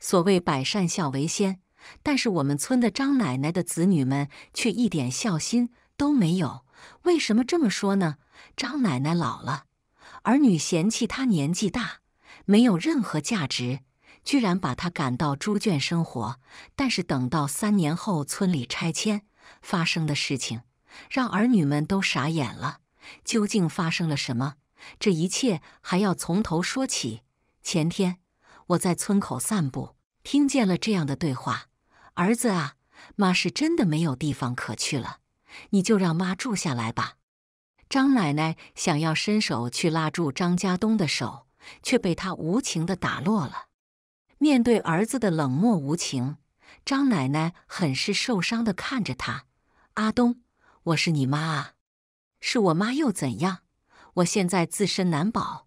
所谓百善孝为先，但是我们村的张奶奶的子女们却一点孝心都没有。为什么这么说呢？张奶奶老了，儿女嫌弃她年纪大，没有任何价值，居然把她赶到猪圈生活。但是等到三年后，村里拆迁发生的事情，让儿女们都傻眼了。究竟发生了什么？这一切还要从头说起。前天。我在村口散步，听见了这样的对话：“儿子啊，妈是真的没有地方可去了，你就让妈住下来吧。”张奶奶想要伸手去拉住张家东的手，却被他无情地打落了。面对儿子的冷漠无情，张奶奶很是受伤地看着他：“阿东，我是你妈啊，是我妈又怎样？我现在自身难保，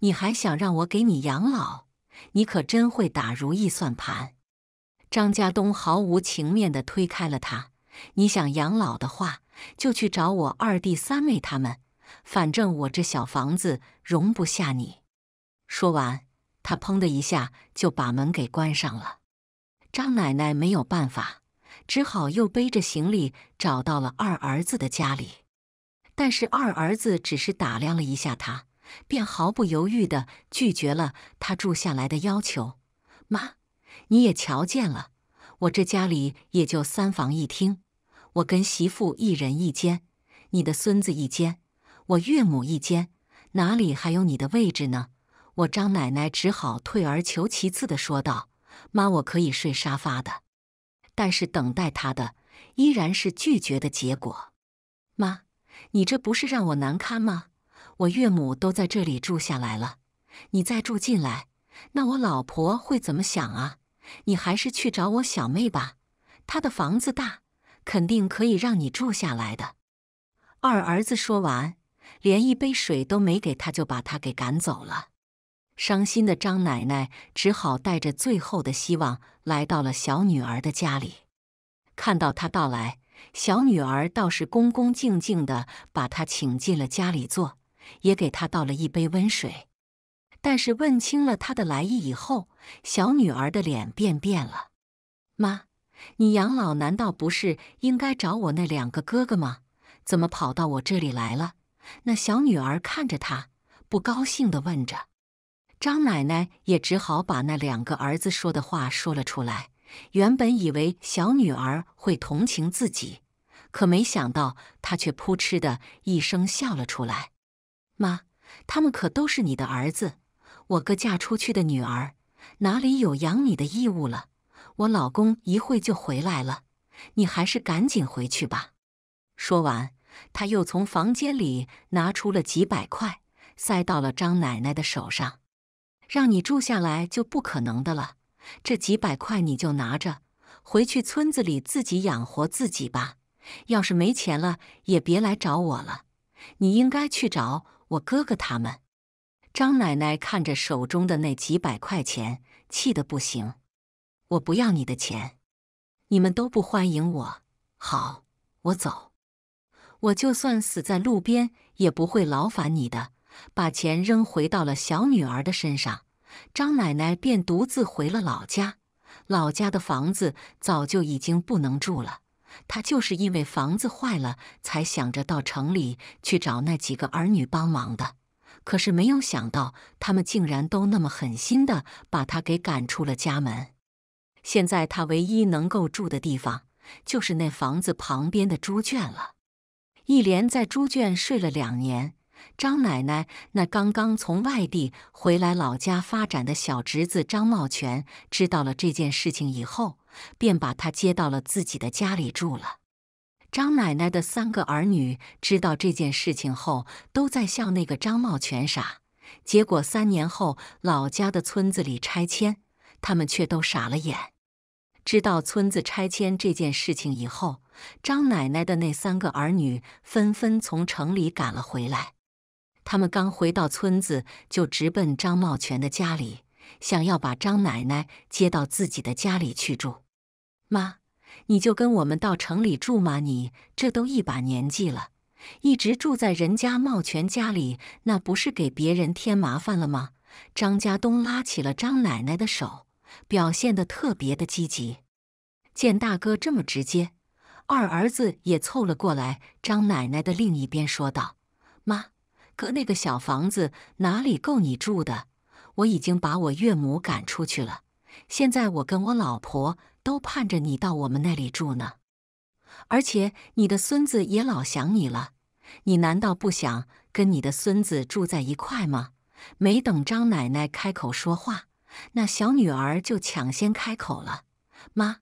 你还想让我给你养老？”你可真会打如意算盘！张家东毫无情面地推开了他。你想养老的话，就去找我二弟三妹他们，反正我这小房子容不下你。说完，他砰的一下就把门给关上了。张奶奶没有办法，只好又背着行李找到了二儿子的家里，但是二儿子只是打量了一下他。便毫不犹豫地拒绝了他住下来的要求。妈，你也瞧见了，我这家里也就三房一厅，我跟媳妇一人一间，你的孙子一间，我岳母一间，哪里还有你的位置呢？我张奶奶只好退而求其次地说道：“妈，我可以睡沙发的。”但是等待他的依然是拒绝的结果。妈，你这不是让我难堪吗？我岳母都在这里住下来了，你再住进来，那我老婆会怎么想啊？你还是去找我小妹吧，她的房子大，肯定可以让你住下来的。二儿子说完，连一杯水都没给他，就把他给赶走了。伤心的张奶奶只好带着最后的希望来到了小女儿的家里。看到她到来，小女儿倒是恭恭敬敬的把她请进了家里坐。也给他倒了一杯温水，但是问清了他的来意以后，小女儿的脸变变了。妈，你养老难道不是应该找我那两个哥哥吗？怎么跑到我这里来了？那小女儿看着他，不高兴地问着。张奶奶也只好把那两个儿子说的话说了出来。原本以为小女儿会同情自己，可没想到她却扑哧的一声笑了出来。妈，他们可都是你的儿子，我哥嫁出去的女儿哪里有养你的义务了？我老公一会就回来了，你还是赶紧回去吧。说完，他又从房间里拿出了几百块，塞到了张奶奶的手上，让你住下来就不可能的了。这几百块你就拿着，回去村子里自己养活自己吧。要是没钱了，也别来找我了。你应该去找。我哥哥他们，张奶奶看着手中的那几百块钱，气得不行。我不要你的钱，你们都不欢迎我。好，我走。我就算死在路边，也不会劳烦你的。把钱扔回到了小女儿的身上，张奶奶便独自回了老家。老家的房子早就已经不能住了。他就是因为房子坏了，才想着到城里去找那几个儿女帮忙的。可是没有想到，他们竟然都那么狠心的把他给赶出了家门。现在他唯一能够住的地方，就是那房子旁边的猪圈了。一连在猪圈睡了两年，张奶奶那刚刚从外地回来老家发展的小侄子张茂全知道了这件事情以后。便把他接到了自己的家里住了。张奶奶的三个儿女知道这件事情后，都在笑那个张茂全傻。结果三年后，老家的村子里拆迁，他们却都傻了眼。知道村子拆迁这件事情以后，张奶奶的那三个儿女纷纷从城里赶了回来。他们刚回到村子，就直奔张茂全的家里，想要把张奶奶接到自己的家里去住。妈，你就跟我们到城里住嘛！你这都一把年纪了，一直住在人家茂全家里，那不是给别人添麻烦了吗？张家东拉起了张奶奶的手，表现的特别的积极。见大哥这么直接，二儿子也凑了过来，张奶奶的另一边说道：“妈，哥那个小房子哪里够你住的？我已经把我岳母赶出去了，现在我跟我老婆。”都盼着你到我们那里住呢，而且你的孙子也老想你了。你难道不想跟你的孙子住在一块吗？没等张奶奶开口说话，那小女儿就抢先开口了：“妈，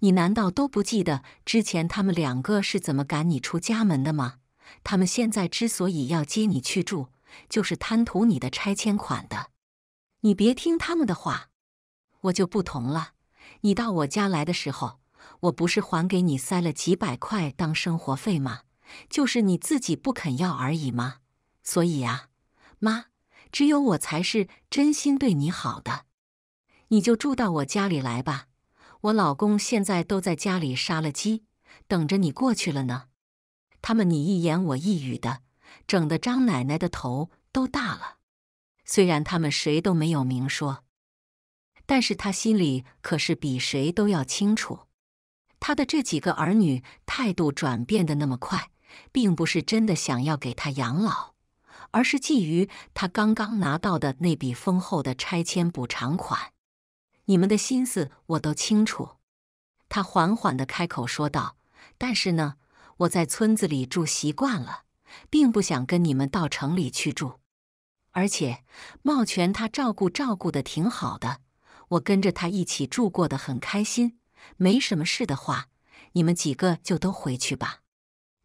你难道都不记得之前他们两个是怎么赶你出家门的吗？他们现在之所以要接你去住，就是贪图你的拆迁款的。你别听他们的话，我就不同了。”你到我家来的时候，我不是还给你塞了几百块当生活费吗？就是你自己不肯要而已吗？所以呀，妈，只有我才是真心对你好的，你就住到我家里来吧。我老公现在都在家里杀了鸡，等着你过去了呢。他们你一言我一语的，整得张奶奶的头都大了。虽然他们谁都没有明说。但是他心里可是比谁都要清楚，他的这几个儿女态度转变的那么快，并不是真的想要给他养老，而是觊觎他刚刚拿到的那笔丰厚的拆迁补偿款。你们的心思我都清楚，他缓缓的开口说道：“但是呢，我在村子里住习惯了，并不想跟你们到城里去住。而且茂全他照顾照顾的挺好的。”我跟着他一起住，过得很开心。没什么事的话，你们几个就都回去吧。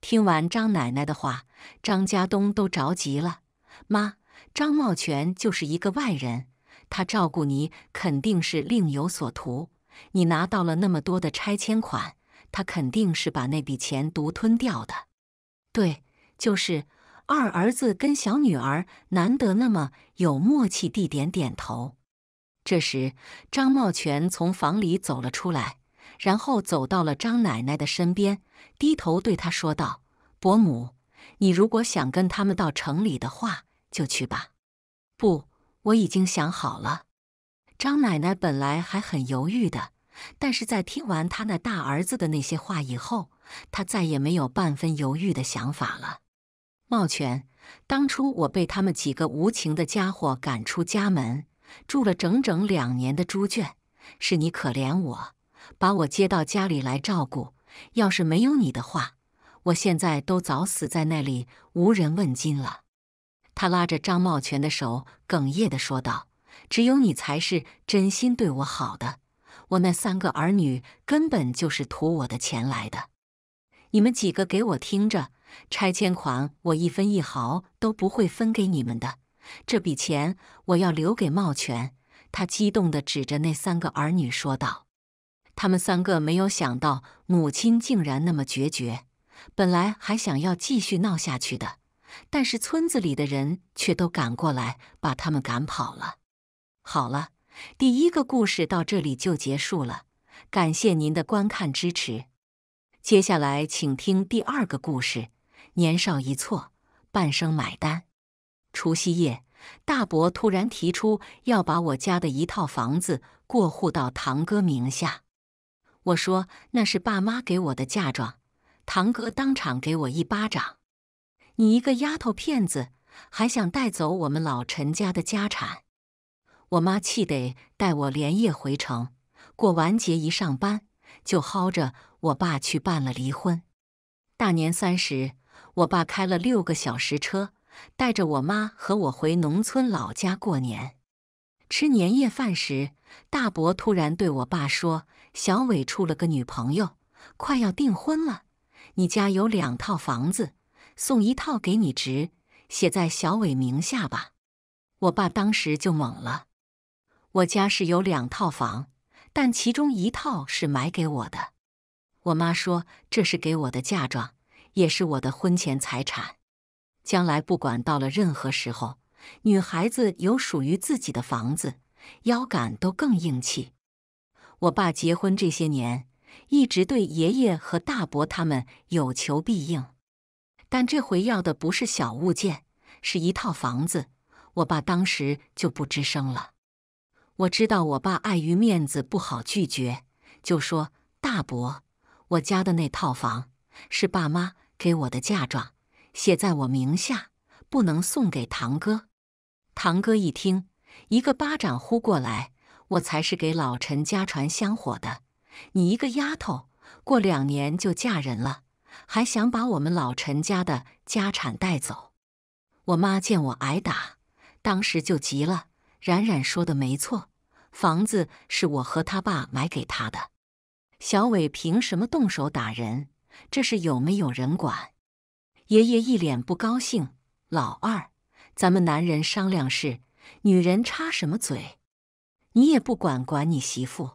听完张奶奶的话，张家东都着急了。妈，张茂全就是一个外人，他照顾你肯定是另有所图。你拿到了那么多的拆迁款，他肯定是把那笔钱独吞掉的。对，就是二儿子跟小女儿难得那么有默契，地点点头。这时，张茂全从房里走了出来，然后走到了张奶奶的身边，低头对她说道：“伯母，你如果想跟他们到城里的话，就去吧。不，我已经想好了。”张奶奶本来还很犹豫的，但是在听完他那大儿子的那些话以后，她再也没有半分犹豫的想法了。茂全，当初我被他们几个无情的家伙赶出家门。住了整整两年的猪圈，是你可怜我，把我接到家里来照顾。要是没有你的话，我现在都早死在那里，无人问津了。他拉着张茂全的手，哽咽地说道：“只有你才是真心对我好的，我那三个儿女根本就是图我的钱来的。你们几个给我听着，拆迁款我一分一毫都不会分给你们的。”这笔钱我要留给茂全。他激动地指着那三个儿女说道：“他们三个没有想到母亲竟然那么决绝，本来还想要继续闹下去的，但是村子里的人却都赶过来把他们赶跑了。”好了，第一个故事到这里就结束了，感谢您的观看支持。接下来请听第二个故事：年少一错，半生买单。除夕夜，大伯突然提出要把我家的一套房子过户到堂哥名下。我说那是爸妈给我的嫁妆，堂哥当场给我一巴掌：“你一个丫头片子，还想带走我们老陈家的家产？”我妈气得带我连夜回城，过完节一上班就薅着我爸去办了离婚。大年三十，我爸开了六个小时车。带着我妈和我回农村老家过年，吃年夜饭时，大伯突然对我爸说：“小伟处了个女朋友，快要订婚了。你家有两套房子，送一套给你侄，写在小伟名下吧。”我爸当时就懵了。我家是有两套房，但其中一套是买给我的。我妈说：“这是给我的嫁妆，也是我的婚前财产。”将来不管到了任何时候，女孩子有属于自己的房子，腰杆都更硬气。我爸结婚这些年，一直对爷爷和大伯他们有求必应，但这回要的不是小物件，是一套房子。我爸当时就不吱声了。我知道我爸碍于面子不好拒绝，就说：“大伯，我家的那套房是爸妈给我的嫁妆。”写在我名下，不能送给堂哥。堂哥一听，一个巴掌呼过来。我才是给老陈家传香火的。你一个丫头，过两年就嫁人了，还想把我们老陈家的家产带走？我妈见我挨打，当时就急了。冉冉说的没错，房子是我和他爸买给他的。小伟凭什么动手打人？这事有没有人管？爷爷一脸不高兴：“老二，咱们男人商量事，女人插什么嘴？你也不管管你媳妇。”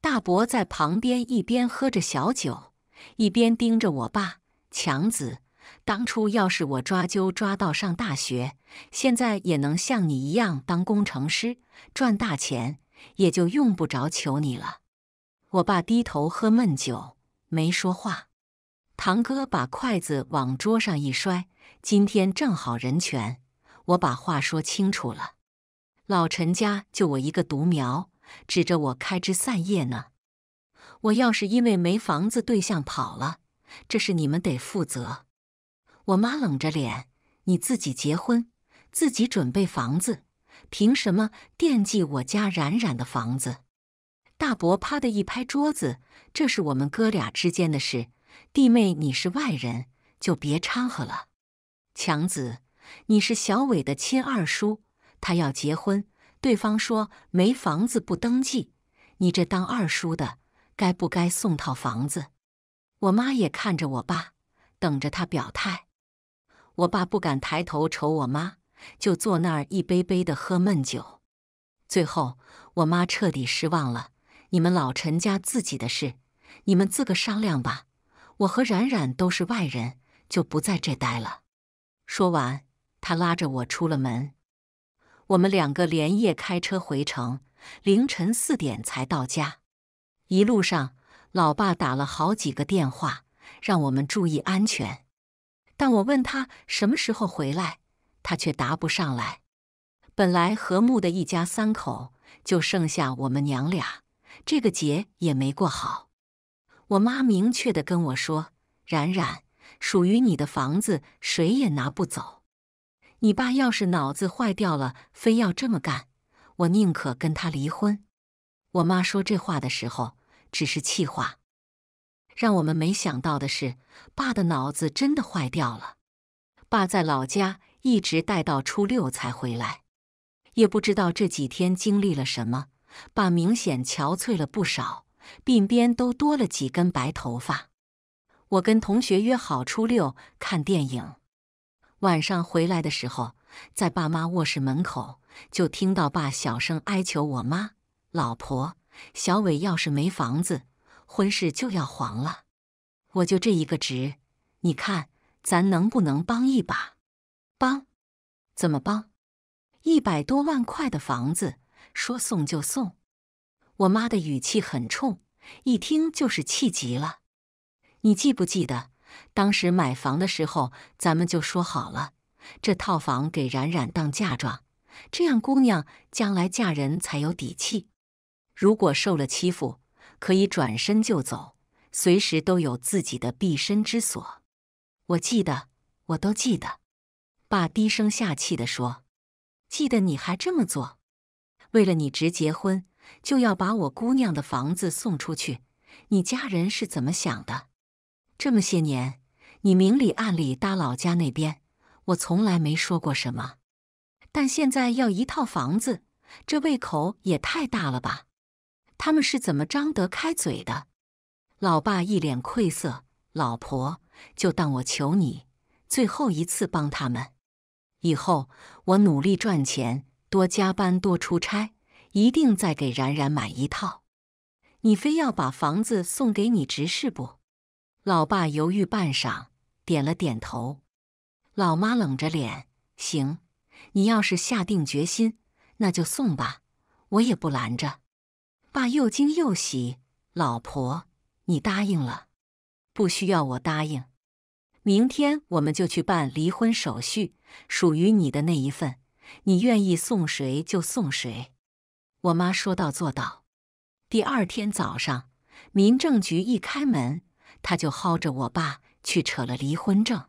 大伯在旁边一边喝着小酒，一边盯着我爸：“强子，当初要是我抓阄抓到上大学，现在也能像你一样当工程师，赚大钱，也就用不着求你了。”我爸低头喝闷酒，没说话。堂哥把筷子往桌上一摔：“今天正好人全，我把话说清楚了。老陈家就我一个独苗，指着我开枝散叶呢。我要是因为没房子，对象跑了，这事你们得负责。”我妈冷着脸：“你自己结婚，自己准备房子，凭什么惦记我家冉冉的房子？”大伯啪的一拍桌子：“这是我们哥俩之间的事。”弟妹，你是外人，就别掺和了。强子，你是小伟的亲二叔，他要结婚，对方说没房子不登记，你这当二叔的，该不该送套房子？我妈也看着我爸，等着他表态。我爸不敢抬头瞅我妈，就坐那儿一杯杯的喝闷酒。最后，我妈彻底失望了。你们老陈家自己的事，你们自个商量吧。我和冉冉都是外人，就不在这待了。说完，他拉着我出了门。我们两个连夜开车回城，凌晨四点才到家。一路上，老爸打了好几个电话，让我们注意安全。但我问他什么时候回来，他却答不上来。本来和睦的一家三口，就剩下我们娘俩，这个节也没过好。我妈明确的跟我说：“冉冉，属于你的房子谁也拿不走。你爸要是脑子坏掉了，非要这么干，我宁可跟他离婚。”我妈说这话的时候只是气话。让我们没想到的是，爸的脑子真的坏掉了。爸在老家一直待到初六才回来，也不知道这几天经历了什么。爸明显憔悴了不少。鬓边都多了几根白头发。我跟同学约好初六看电影，晚上回来的时候，在爸妈卧室门口就听到爸小声哀求我妈：“老婆，小伟要是没房子，婚事就要黄了。我就这一个侄，你看咱能不能帮一把？帮？怎么帮？一百多万块的房子，说送就送。”我妈的语气很冲，一听就是气急了。你记不记得，当时买房的时候，咱们就说好了，这套房给冉冉当嫁妆，这样姑娘将来嫁人才有底气。如果受了欺负，可以转身就走，随时都有自己的避身之所。我记得，我都记得。爸低声下气地说：“记得你还这么做，为了你侄结婚。”就要把我姑娘的房子送出去，你家人是怎么想的？这么些年，你明里暗里搭老家那边，我从来没说过什么，但现在要一套房子，这胃口也太大了吧？他们是怎么张得开嘴的？老爸一脸愧色，老婆，就当我求你，最后一次帮他们，以后我努力赚钱，多加班，多出差。一定再给冉冉买一套。你非要把房子送给你侄是不？老爸犹豫半晌，点了点头。老妈冷着脸：“行，你要是下定决心，那就送吧，我也不拦着。”爸又惊又喜：“老婆，你答应了？不需要我答应。明天我们就去办离婚手续，属于你的那一份，你愿意送谁就送谁。”我妈说到做到，第二天早上，民政局一开门，她就薅着我爸去扯了离婚证。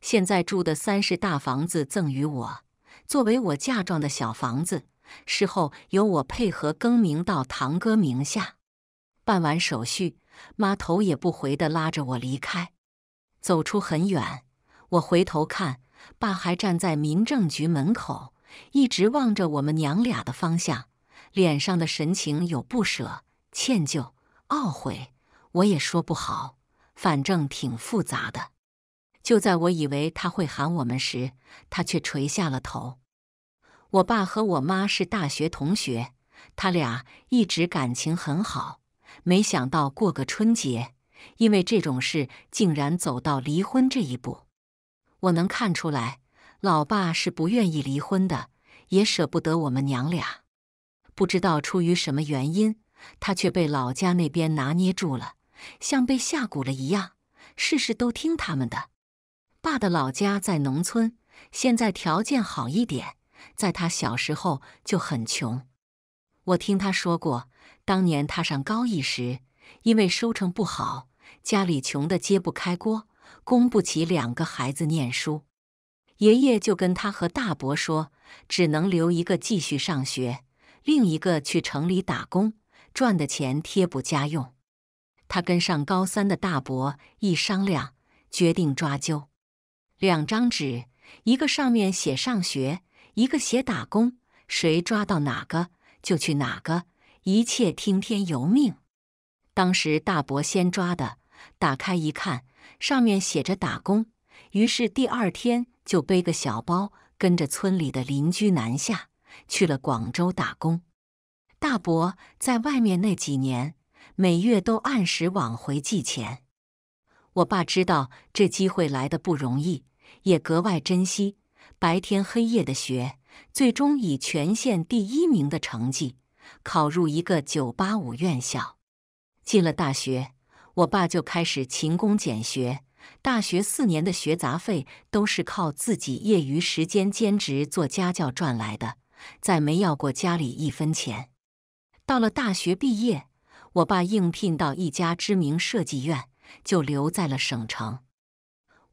现在住的三室大房子赠与我，作为我嫁妆的小房子，事后由我配合更名到堂哥名下。办完手续，妈头也不回的拉着我离开，走出很远，我回头看，爸还站在民政局门口，一直望着我们娘俩的方向。脸上的神情有不舍、歉疚、懊悔，我也说不好，反正挺复杂的。就在我以为他会喊我们时，他却垂下了头。我爸和我妈是大学同学，他俩一直感情很好，没想到过个春节，因为这种事竟然走到离婚这一步。我能看出来，老爸是不愿意离婚的，也舍不得我们娘俩。不知道出于什么原因，他却被老家那边拿捏住了，像被下蛊了一样，事事都听他们的。爸的老家在农村，现在条件好一点，在他小时候就很穷。我听他说过，当年他上高一时，因为收成不好，家里穷得揭不开锅，供不起两个孩子念书。爷爷就跟他和大伯说，只能留一个继续上学。另一个去城里打工，赚的钱贴补家用。他跟上高三的大伯一商量，决定抓阄。两张纸，一个上面写上学，一个写打工。谁抓到哪个，就去哪个，一切听天由命。当时大伯先抓的，打开一看，上面写着打工。于是第二天就背个小包，跟着村里的邻居南下。去了广州打工，大伯在外面那几年，每月都按时往回寄钱。我爸知道这机会来的不容易，也格外珍惜，白天黑夜的学，最终以全县第一名的成绩考入一个985院校。进了大学，我爸就开始勤工俭学，大学四年的学杂费都是靠自己业余时间兼职做家教赚来的。再没要过家里一分钱。到了大学毕业，我爸应聘到一家知名设计院，就留在了省城。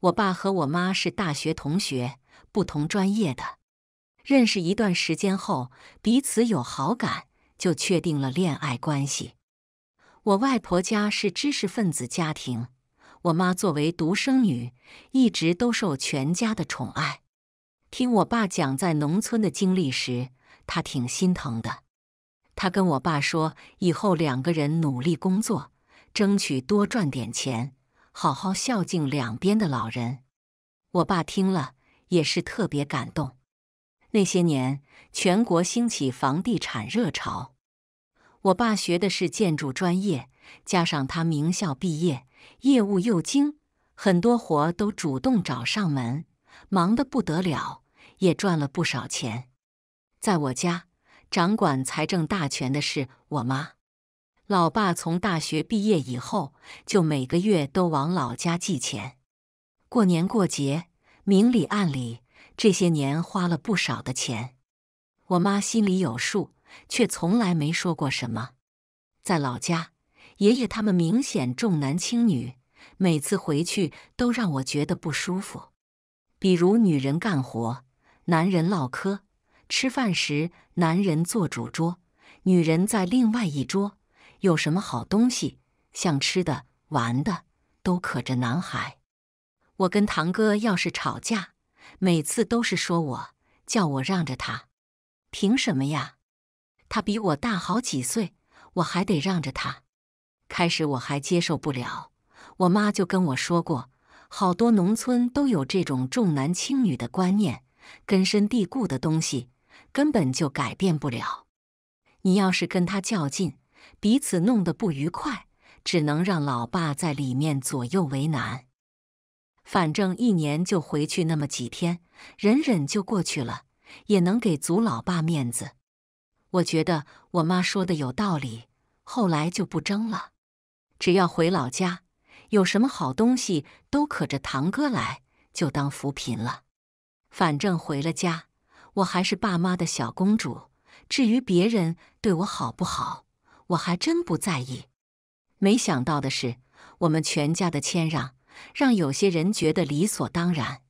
我爸和我妈是大学同学，不同专业的，认识一段时间后，彼此有好感，就确定了恋爱关系。我外婆家是知识分子家庭，我妈作为独生女，一直都受全家的宠爱。听我爸讲在农村的经历时，他挺心疼的。他跟我爸说：“以后两个人努力工作，争取多赚点钱，好好孝敬两边的老人。”我爸听了也是特别感动。那些年，全国兴起房地产热潮，我爸学的是建筑专业，加上他名校毕业，业务又精，很多活都主动找上门。忙得不得了，也赚了不少钱。在我家，掌管财政大权的是我妈。老爸从大学毕业以后，就每个月都往老家寄钱。过年过节，明里暗里，这些年花了不少的钱。我妈心里有数，却从来没说过什么。在老家，爷爷他们明显重男轻女，每次回去都让我觉得不舒服。比如女人干活，男人唠嗑；吃饭时，男人坐主桌，女人在另外一桌。有什么好东西，像吃的、玩的，都可着男孩。我跟堂哥要是吵架，每次都是说我，叫我让着他。凭什么呀？他比我大好几岁，我还得让着他。开始我还接受不了，我妈就跟我说过。好多农村都有这种重男轻女的观念，根深蒂固的东西，根本就改变不了。你要是跟他较劲，彼此弄得不愉快，只能让老爸在里面左右为难。反正一年就回去那么几天，忍忍就过去了，也能给足老爸面子。我觉得我妈说的有道理，后来就不争了。只要回老家。有什么好东西都可着堂哥来，就当扶贫了。反正回了家，我还是爸妈的小公主。至于别人对我好不好，我还真不在意。没想到的是，我们全家的谦让，让有些人觉得理所当然，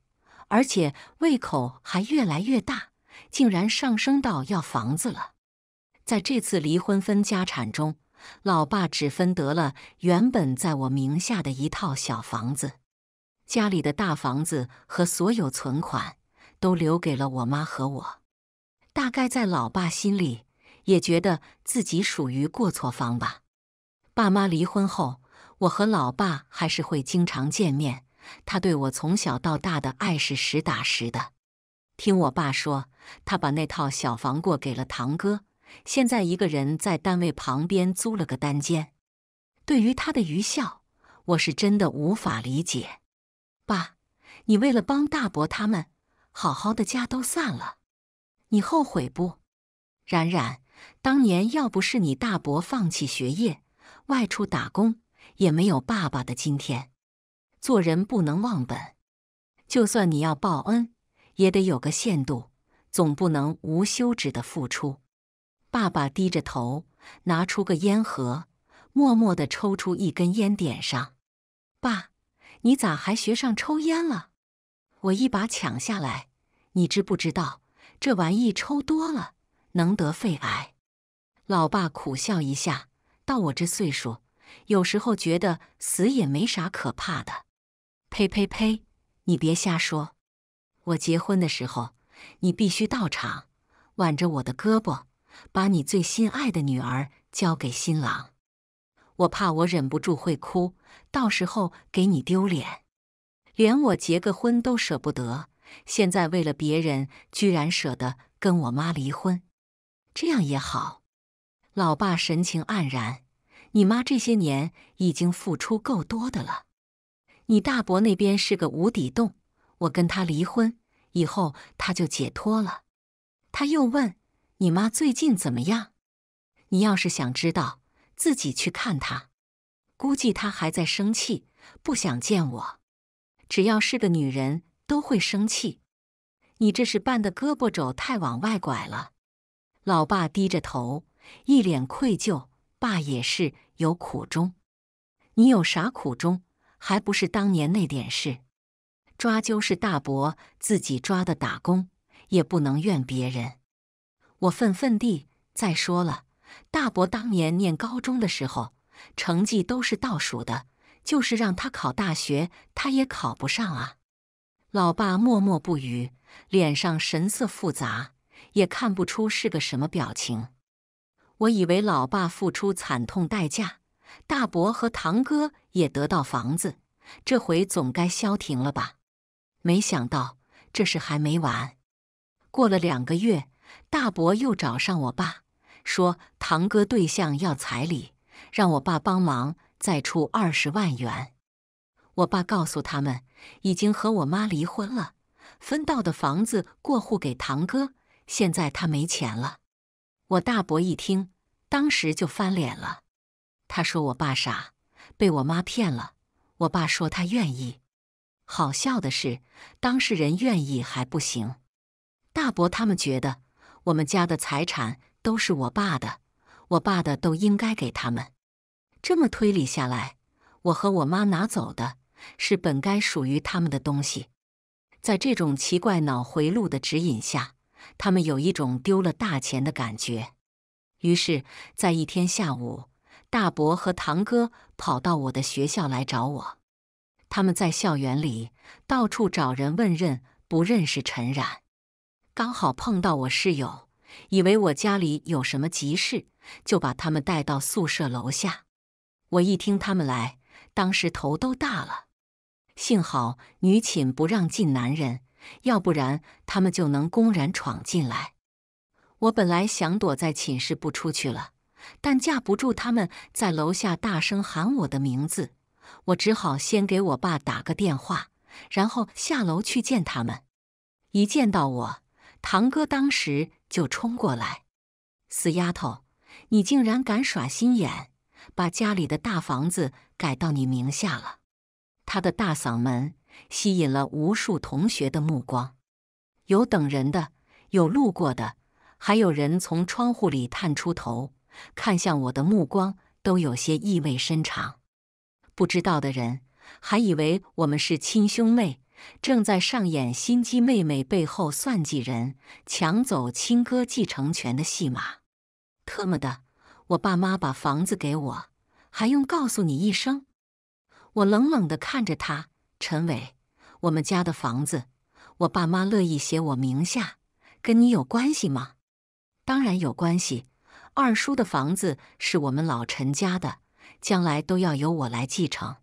而且胃口还越来越大，竟然上升到要房子了。在这次离婚分家产中。老爸只分得了原本在我名下的一套小房子，家里的大房子和所有存款都留给了我妈和我。大概在老爸心里，也觉得自己属于过错方吧。爸妈离婚后，我和老爸还是会经常见面，他对我从小到大的爱是实打实的。听我爸说，他把那套小房过给了堂哥。现在一个人在单位旁边租了个单间。对于他的愚孝，我是真的无法理解。爸，你为了帮大伯他们，好好的家都散了，你后悔不？冉冉，当年要不是你大伯放弃学业，外出打工，也没有爸爸的今天。做人不能忘本，就算你要报恩，也得有个限度，总不能无休止的付出。爸爸低着头，拿出个烟盒，默默的抽出一根烟点上。爸，你咋还学上抽烟了？我一把抢下来。你知不知道这玩意抽多了能得肺癌？老爸苦笑一下，到我这岁数，有时候觉得死也没啥可怕的。呸呸呸！你别瞎说。我结婚的时候，你必须到场，挽着我的胳膊。把你最心爱的女儿交给新郎，我怕我忍不住会哭，到时候给你丢脸。连我结个婚都舍不得，现在为了别人居然舍得跟我妈离婚，这样也好。老爸神情黯然，你妈这些年已经付出够多的了。你大伯那边是个无底洞，我跟他离婚以后他就解脱了。他又问。你妈最近怎么样？你要是想知道，自己去看她。估计她还在生气，不想见我。只要是个女人，都会生气。你这是办的胳膊肘太往外拐了。老爸低着头，一脸愧疚。爸也是有苦衷。你有啥苦衷？还不是当年那点事。抓阄是大伯自己抓的，打工也不能怨别人。我愤愤地，再说了，大伯当年念高中的时候，成绩都是倒数的，就是让他考大学，他也考不上啊。老爸默默不语，脸上神色复杂，也看不出是个什么表情。我以为老爸付出惨痛代价，大伯和堂哥也得到房子，这回总该消停了吧？没想到这事还没完。过了两个月。大伯又找上我爸，说堂哥对象要彩礼，让我爸帮忙再出二十万元。我爸告诉他们，已经和我妈离婚了，分到的房子过户给堂哥，现在他没钱了。我大伯一听，当时就翻脸了，他说我爸傻，被我妈骗了。我爸说他愿意。好笑的是，当事人愿意还不行，大伯他们觉得。我们家的财产都是我爸的，我爸的都应该给他们。这么推理下来，我和我妈拿走的是本该属于他们的东西。在这种奇怪脑回路的指引下，他们有一种丢了大钱的感觉。于是，在一天下午，大伯和堂哥跑到我的学校来找我。他们在校园里到处找人问认不认识陈冉。刚好碰到我室友，以为我家里有什么急事，就把他们带到宿舍楼下。我一听他们来，当时头都大了。幸好女寝不让进男人，要不然他们就能公然闯进来。我本来想躲在寝室不出去了，但架不住他们在楼下大声喊我的名字，我只好先给我爸打个电话，然后下楼去见他们。一见到我，堂哥当时就冲过来：“死丫头，你竟然敢耍心眼，把家里的大房子改到你名下了！”他的大嗓门吸引了无数同学的目光，有等人的，有路过的，还有人从窗户里探出头，看向我的目光都有些意味深长。不知道的人还以为我们是亲兄妹。正在上演心机妹妹背后算计人、抢走亲哥继承权的戏码。特么的，我爸妈把房子给我，还用告诉你一声？我冷冷地看着他，陈伟，我们家的房子，我爸妈乐意写我名下，跟你有关系吗？当然有关系。二叔的房子是我们老陈家的，将来都要由我来继承。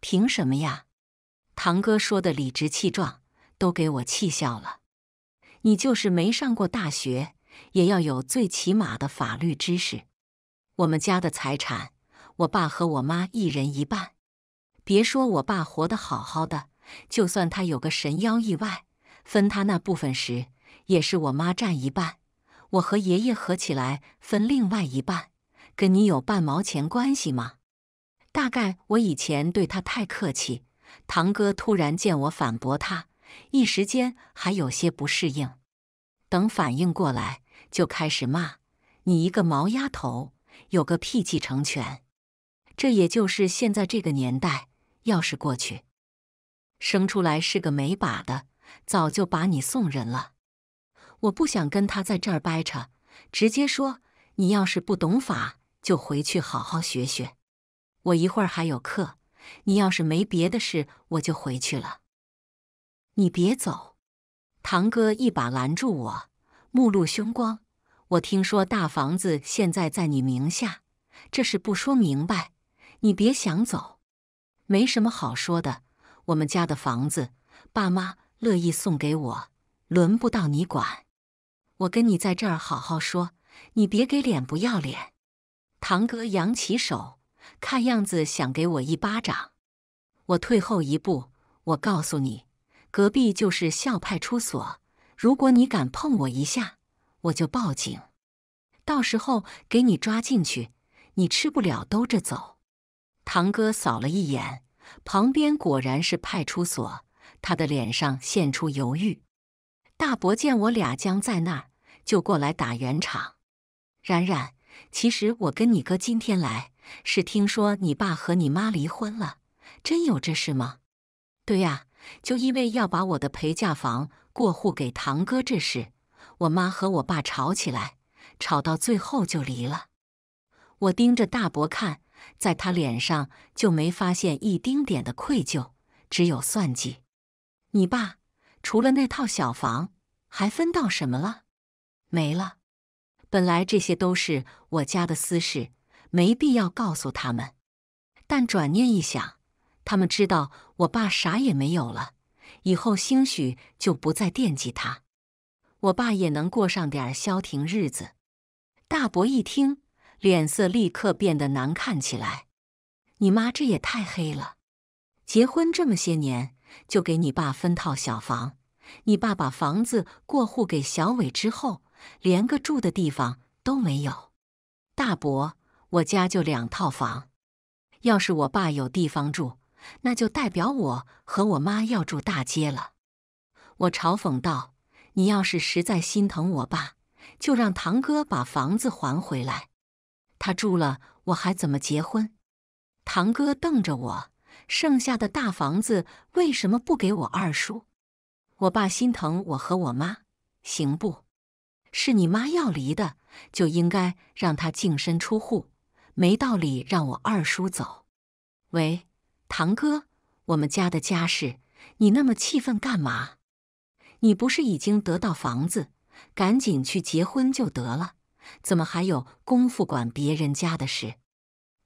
凭什么呀？堂哥说的理直气壮，都给我气笑了。你就是没上过大学，也要有最起码的法律知识。我们家的财产，我爸和我妈一人一半。别说我爸活得好好的，就算他有个神妖意外，分他那部分时，也是我妈占一半，我和爷爷合起来分另外一半，跟你有半毛钱关系吗？大概我以前对他太客气。堂哥突然见我反驳他，一时间还有些不适应。等反应过来，就开始骂：“你一个毛丫头，有个屁继承权！这也就是现在这个年代，要是过去，生出来是个没把的，早就把你送人了。”我不想跟他在这儿掰扯，直接说：“你要是不懂法，就回去好好学学。我一会儿还有课。”你要是没别的事，我就回去了。你别走！堂哥一把拦住我，目露凶光。我听说大房子现在在你名下，这事不说明白，你别想走。没什么好说的，我们家的房子，爸妈乐意送给我，轮不到你管。我跟你在这儿好好说，你别给脸不要脸。堂哥扬起手。看样子想给我一巴掌，我退后一步。我告诉你，隔壁就是校派出所。如果你敢碰我一下，我就报警，到时候给你抓进去，你吃不了兜着走。堂哥扫了一眼旁边，果然是派出所。他的脸上现出犹豫。大伯见我俩僵在那儿，就过来打圆场。冉冉，其实我跟你哥今天来。是听说你爸和你妈离婚了，真有这事吗？对呀，就因为要把我的陪嫁房过户给堂哥这事，我妈和我爸吵起来，吵到最后就离了。我盯着大伯看，在他脸上就没发现一丁点的愧疚，只有算计。你爸除了那套小房，还分到什么了？没了。本来这些都是我家的私事。没必要告诉他们，但转念一想，他们知道我爸啥也没有了，以后兴许就不再惦记他，我爸也能过上点消停日子。大伯一听，脸色立刻变得难看起来。你妈这也太黑了，结婚这么些年，就给你爸分套小房，你爸把房子过户给小伟之后，连个住的地方都没有。大伯。我家就两套房，要是我爸有地方住，那就代表我和我妈要住大街了。我嘲讽道：“你要是实在心疼我爸，就让堂哥把房子还回来。他住了，我还怎么结婚？”堂哥瞪着我：“剩下的大房子为什么不给我二叔？我爸心疼我和我妈，行不？是你妈要离的，就应该让他净身出户。”没道理让我二叔走。喂，堂哥，我们家的家事，你那么气愤干嘛？你不是已经得到房子，赶紧去结婚就得了，怎么还有功夫管别人家的事？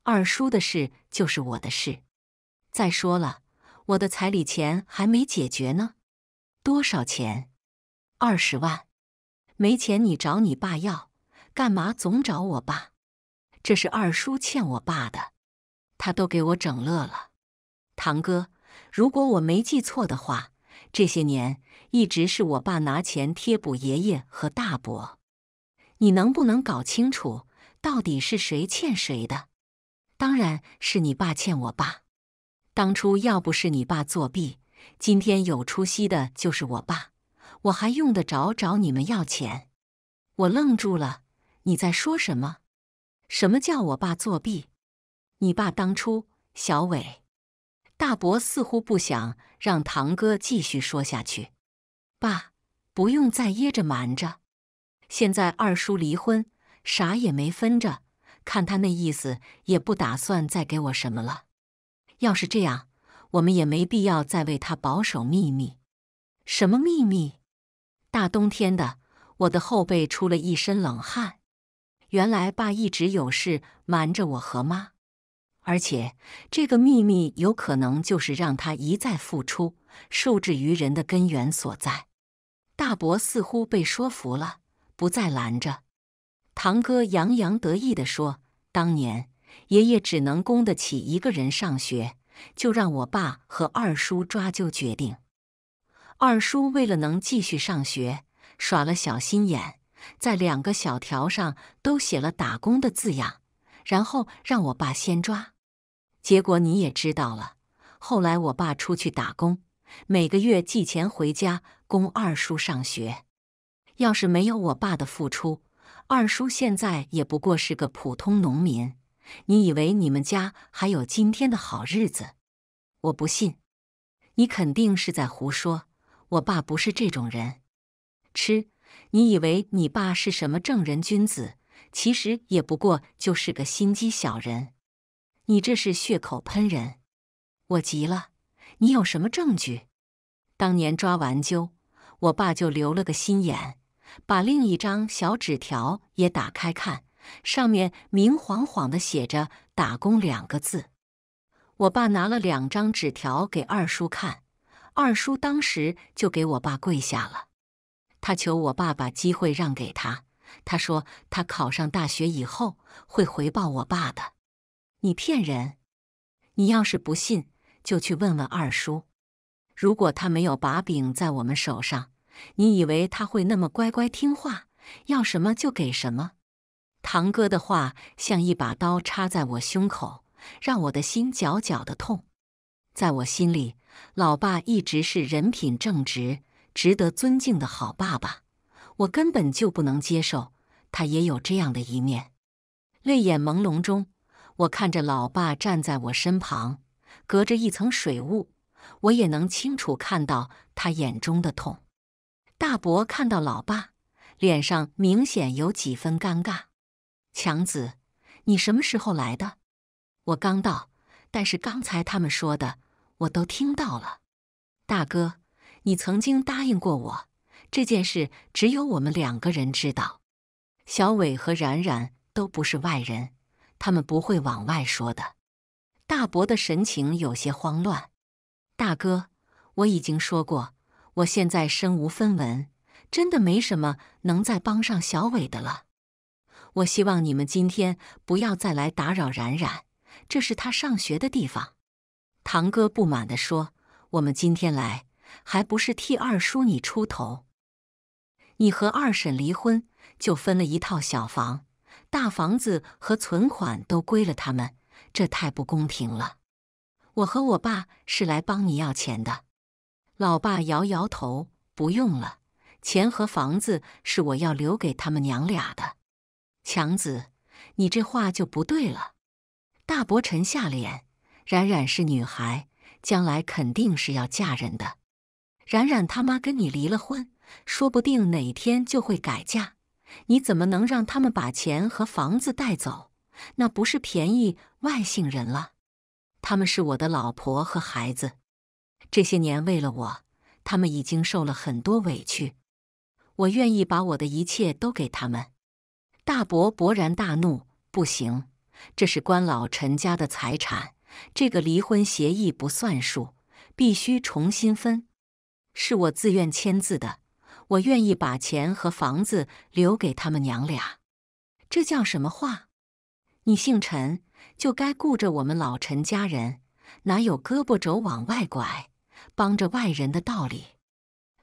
二叔的事就是我的事。再说了，我的彩礼钱还没解决呢。多少钱？二十万。没钱你找你爸要，干嘛总找我爸？这是二叔欠我爸的，他都给我整乐了。堂哥，如果我没记错的话，这些年一直是我爸拿钱贴补爷爷和大伯。你能不能搞清楚，到底是谁欠谁的？当然是你爸欠我爸。当初要不是你爸作弊，今天有出息的就是我爸，我还用得着找你们要钱？我愣住了，你在说什么？什么叫我爸作弊？你爸当初，小伟，大伯似乎不想让堂哥继续说下去。爸，不用再掖着瞒着。现在二叔离婚，啥也没分着，看他那意思，也不打算再给我什么了。要是这样，我们也没必要再为他保守秘密。什么秘密？大冬天的，我的后背出了一身冷汗。原来爸一直有事瞒着我和妈，而且这个秘密有可能就是让他一再付出、受制于人的根源所在。大伯似乎被说服了，不再拦着。堂哥洋洋得意地说：“当年爷爷只能供得起一个人上学，就让我爸和二叔抓阄决定。二叔为了能继续上学，耍了小心眼。”在两个小条上都写了“打工”的字样，然后让我爸先抓。结果你也知道了。后来我爸出去打工，每个月寄钱回家供二叔上学。要是没有我爸的付出，二叔现在也不过是个普通农民。你以为你们家还有今天的好日子？我不信，你肯定是在胡说。我爸不是这种人，吃。你以为你爸是什么正人君子？其实也不过就是个心机小人。你这是血口喷人！我急了，你有什么证据？当年抓完阄，我爸就留了个心眼，把另一张小纸条也打开看，上面明晃晃的写着“打工”两个字。我爸拿了两张纸条给二叔看，二叔当时就给我爸跪下了。他求我爸把机会让给他，他说他考上大学以后会回报我爸的。你骗人！你要是不信，就去问问二叔。如果他没有把柄在我们手上，你以为他会那么乖乖听话，要什么就给什么？堂哥的话像一把刀插在我胸口，让我的心绞绞的痛。在我心里，老爸一直是人品正直。值得尊敬的好爸爸，我根本就不能接受他也有这样的一面。泪眼朦胧中，我看着老爸站在我身旁，隔着一层水雾，我也能清楚看到他眼中的痛。大伯看到老爸，脸上明显有几分尴尬。强子，你什么时候来的？我刚到，但是刚才他们说的我都听到了。大哥。你曾经答应过我，这件事只有我们两个人知道。小伟和冉冉都不是外人，他们不会往外说的。大伯的神情有些慌乱。大哥，我已经说过，我现在身无分文，真的没什么能再帮上小伟的了。我希望你们今天不要再来打扰冉冉，这是他上学的地方。堂哥不满地说：“我们今天来。”还不是替二叔你出头？你和二婶离婚，就分了一套小房，大房子和存款都归了他们，这太不公平了。我和我爸是来帮你要钱的。老爸摇摇头：“不用了，钱和房子是我要留给他们娘俩的。”强子，你这话就不对了。大伯沉下脸：“冉冉是女孩，将来肯定是要嫁人的。”冉冉他妈跟你离了婚，说不定哪天就会改嫁，你怎么能让他们把钱和房子带走？那不是便宜外姓人了？他们是我的老婆和孩子，这些年为了我，他们已经受了很多委屈，我愿意把我的一切都给他们。大伯勃然大怒：不行，这是关老陈家的财产，这个离婚协议不算数，必须重新分。是我自愿签字的，我愿意把钱和房子留给他们娘俩。这叫什么话？你姓陈，就该顾着我们老陈家人，哪有胳膊肘往外拐、帮着外人的道理？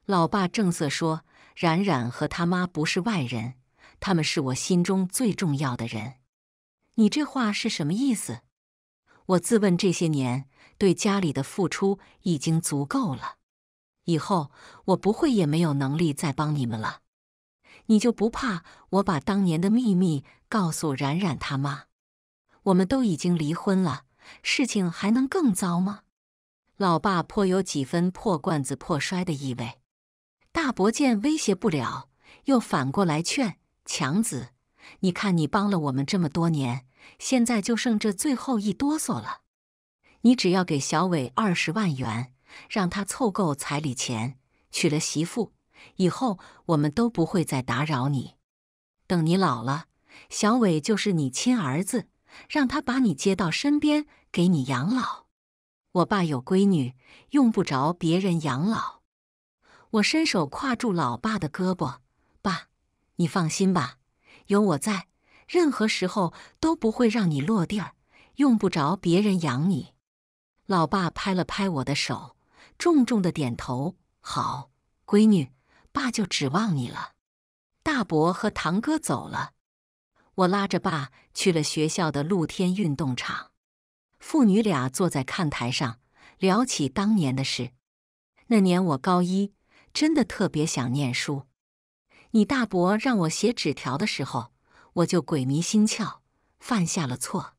老爸正色说：“冉冉和他妈不是外人，他们是我心中最重要的人。你这话是什么意思？我自问这些年对家里的付出已经足够了。”以后我不会也没有能力再帮你们了，你就不怕我把当年的秘密告诉冉冉他妈？我们都已经离婚了，事情还能更糟吗？老爸颇有几分破罐子破摔的意味。大伯见威胁不了，又反过来劝强子：“你看，你帮了我们这么多年，现在就剩这最后一哆嗦了。你只要给小伟二十万元。”让他凑够彩礼钱，娶了媳妇以后，我们都不会再打扰你。等你老了，小伟就是你亲儿子，让他把你接到身边，给你养老。我爸有闺女，用不着别人养老。我伸手挎住老爸的胳膊，爸，你放心吧，有我在，任何时候都不会让你落地儿，用不着别人养你。老爸拍了拍我的手。重重的点头，好，闺女，爸就指望你了。大伯和堂哥走了，我拉着爸去了学校的露天运动场，父女俩坐在看台上聊起当年的事。那年我高一，真的特别想念书。你大伯让我写纸条的时候，我就鬼迷心窍，犯下了错。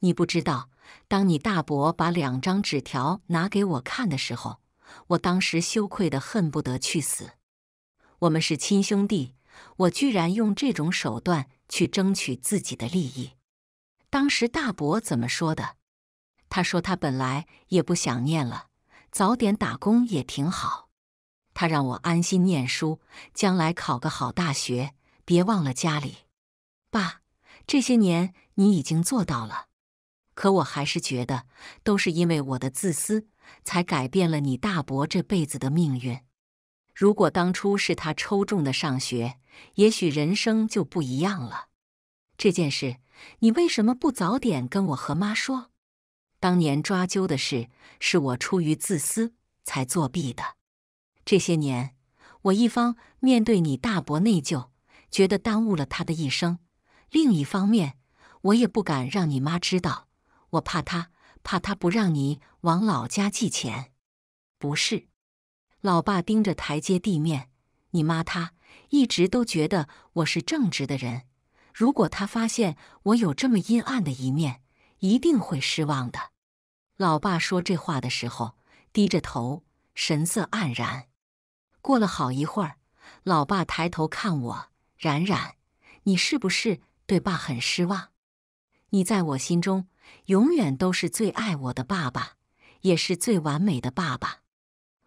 你不知道。当你大伯把两张纸条拿给我看的时候，我当时羞愧得恨不得去死。我们是亲兄弟，我居然用这种手段去争取自己的利益。当时大伯怎么说的？他说他本来也不想念了，早点打工也挺好。他让我安心念书，将来考个好大学，别忘了家里。爸，这些年你已经做到了。可我还是觉得，都是因为我的自私，才改变了你大伯这辈子的命运。如果当初是他抽中的上学，也许人生就不一样了。这件事，你为什么不早点跟我和妈说？当年抓阄的事，是我出于自私才作弊的。这些年，我一方面对你大伯内疚，觉得耽误了他的一生；另一方面，我也不敢让你妈知道。我怕他，怕他不让你往老家寄钱，不是。老爸盯着台阶地面，你妈她一直都觉得我是正直的人，如果他发现我有这么阴暗的一面，一定会失望的。老爸说这话的时候，低着头，神色黯然。过了好一会儿，老爸抬头看我：“冉冉，你是不是对爸很失望？你在我心中……”永远都是最爱我的爸爸，也是最完美的爸爸。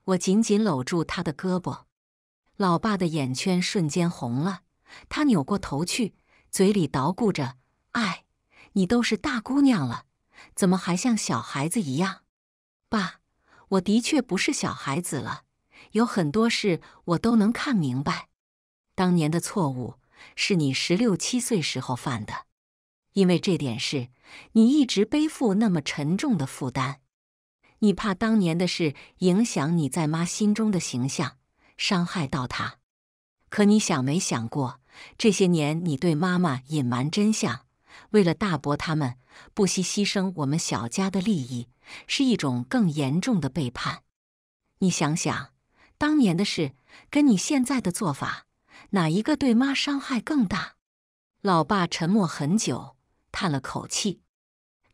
我紧紧搂住他的胳膊，老爸的眼圈瞬间红了。他扭过头去，嘴里捣鼓着：“哎，你都是大姑娘了，怎么还像小孩子一样？”爸，我的确不是小孩子了，有很多事我都能看明白。当年的错误是你十六七岁时候犯的。因为这点事，你一直背负那么沉重的负担，你怕当年的事影响你在妈心中的形象，伤害到她。可你想没想过，这些年你对妈妈隐瞒真相，为了大伯他们不惜牺牲我们小家的利益，是一种更严重的背叛。你想想，当年的事跟你现在的做法，哪一个对妈伤害更大？老爸沉默很久。叹了口气，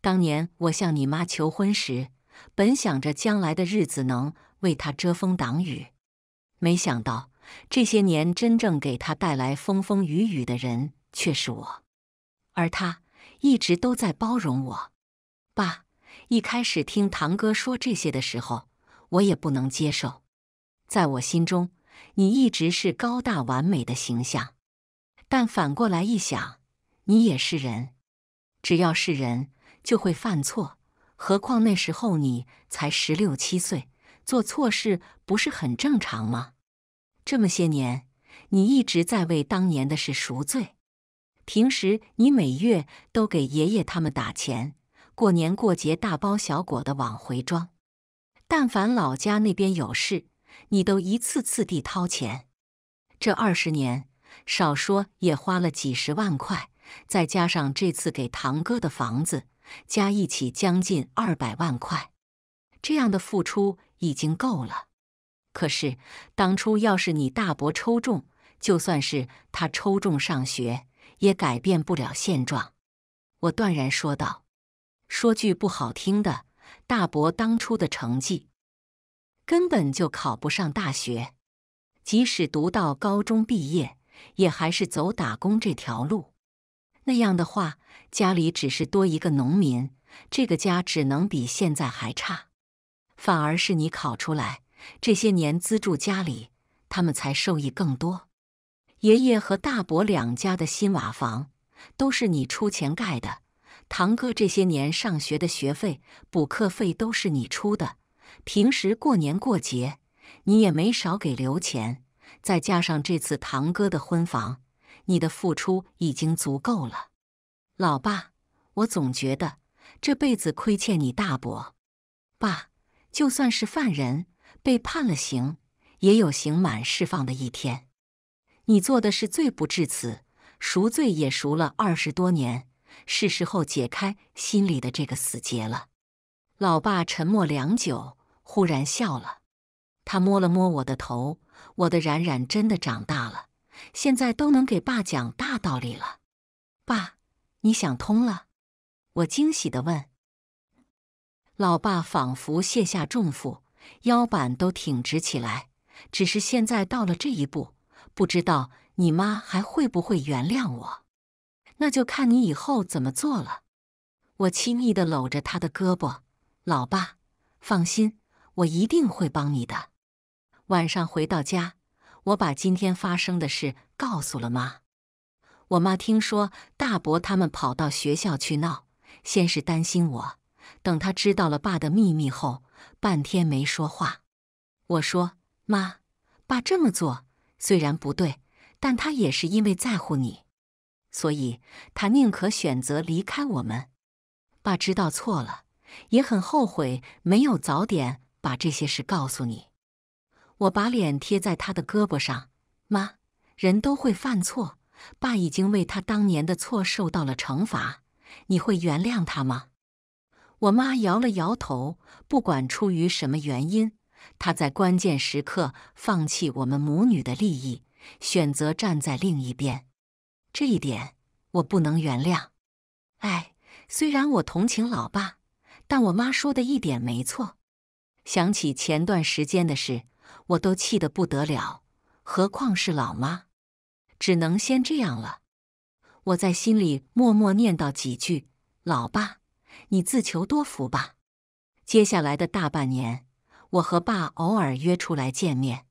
当年我向你妈求婚时，本想着将来的日子能为她遮风挡雨，没想到这些年真正给她带来风风雨雨的人却是我，而她一直都在包容我。爸，一开始听堂哥说这些的时候，我也不能接受。在我心中，你一直是高大完美的形象，但反过来一想，你也是人。只要是人就会犯错，何况那时候你才十六七岁，做错事不是很正常吗？这么些年，你一直在为当年的事赎罪。平时你每月都给爷爷他们打钱，过年过节大包小裹的往回装。但凡老家那边有事，你都一次次地掏钱。这二十年，少说也花了几十万块。再加上这次给堂哥的房子，加一起将近二百万块，这样的付出已经够了。可是当初要是你大伯抽中，就算是他抽中上学，也改变不了现状。我断然说道：“说句不好听的，大伯当初的成绩根本就考不上大学，即使读到高中毕业，也还是走打工这条路。”那样的话，家里只是多一个农民，这个家只能比现在还差。反而是你考出来，这些年资助家里，他们才受益更多。爷爷和大伯两家的新瓦房都是你出钱盖的，堂哥这些年上学的学费、补课费都是你出的，平时过年过节你也没少给留钱，再加上这次堂哥的婚房。你的付出已经足够了，老爸。我总觉得这辈子亏欠你大伯。爸，就算是犯人被判了刑，也有刑满释放的一天。你做的是罪不至此，赎罪也赎了二十多年，是时候解开心里的这个死结了。老爸沉默良久，忽然笑了。他摸了摸我的头，我的冉冉真的长大了。现在都能给爸讲大道理了，爸，你想通了？我惊喜的问。老爸仿佛卸下重负，腰板都挺直起来。只是现在到了这一步，不知道你妈还会不会原谅我？那就看你以后怎么做了。我亲密的搂着他的胳膊，老爸，放心，我一定会帮你的。晚上回到家。我把今天发生的事告诉了妈。我妈听说大伯他们跑到学校去闹，先是担心我。等她知道了爸的秘密后，半天没说话。我说：“妈，爸这么做虽然不对，但他也是因为在乎你，所以他宁可选择离开我们。爸知道错了，也很后悔没有早点把这些事告诉你。”我把脸贴在他的胳膊上，妈，人都会犯错，爸已经为他当年的错受到了惩罚，你会原谅他吗？我妈摇了摇头，不管出于什么原因，他在关键时刻放弃我们母女的利益，选择站在另一边，这一点我不能原谅。哎，虽然我同情老爸，但我妈说的一点没错。想起前段时间的事。我都气得不得了，何况是老妈，只能先这样了。我在心里默默念叨几句：“老爸，你自求多福吧。”接下来的大半年，我和爸偶尔约出来见面。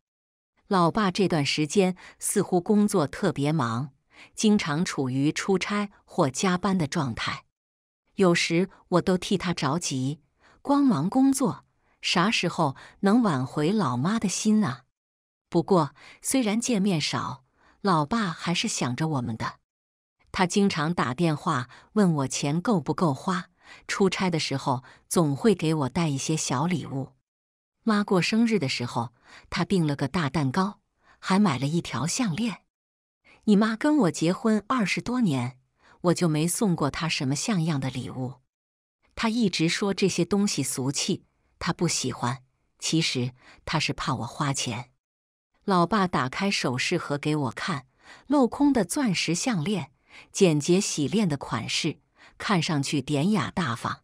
老爸这段时间似乎工作特别忙，经常处于出差或加班的状态，有时我都替他着急，光忙工作。啥时候能挽回老妈的心啊？不过虽然见面少，老爸还是想着我们的。他经常打电话问我钱够不够花，出差的时候总会给我带一些小礼物。妈过生日的时候，他订了个大蛋糕，还买了一条项链。你妈跟我结婚二十多年，我就没送过她什么像样的礼物。他一直说这些东西俗气。他不喜欢，其实他是怕我花钱。老爸打开首饰盒给我看，镂空的钻石项链，简洁洗练的款式，看上去典雅大方。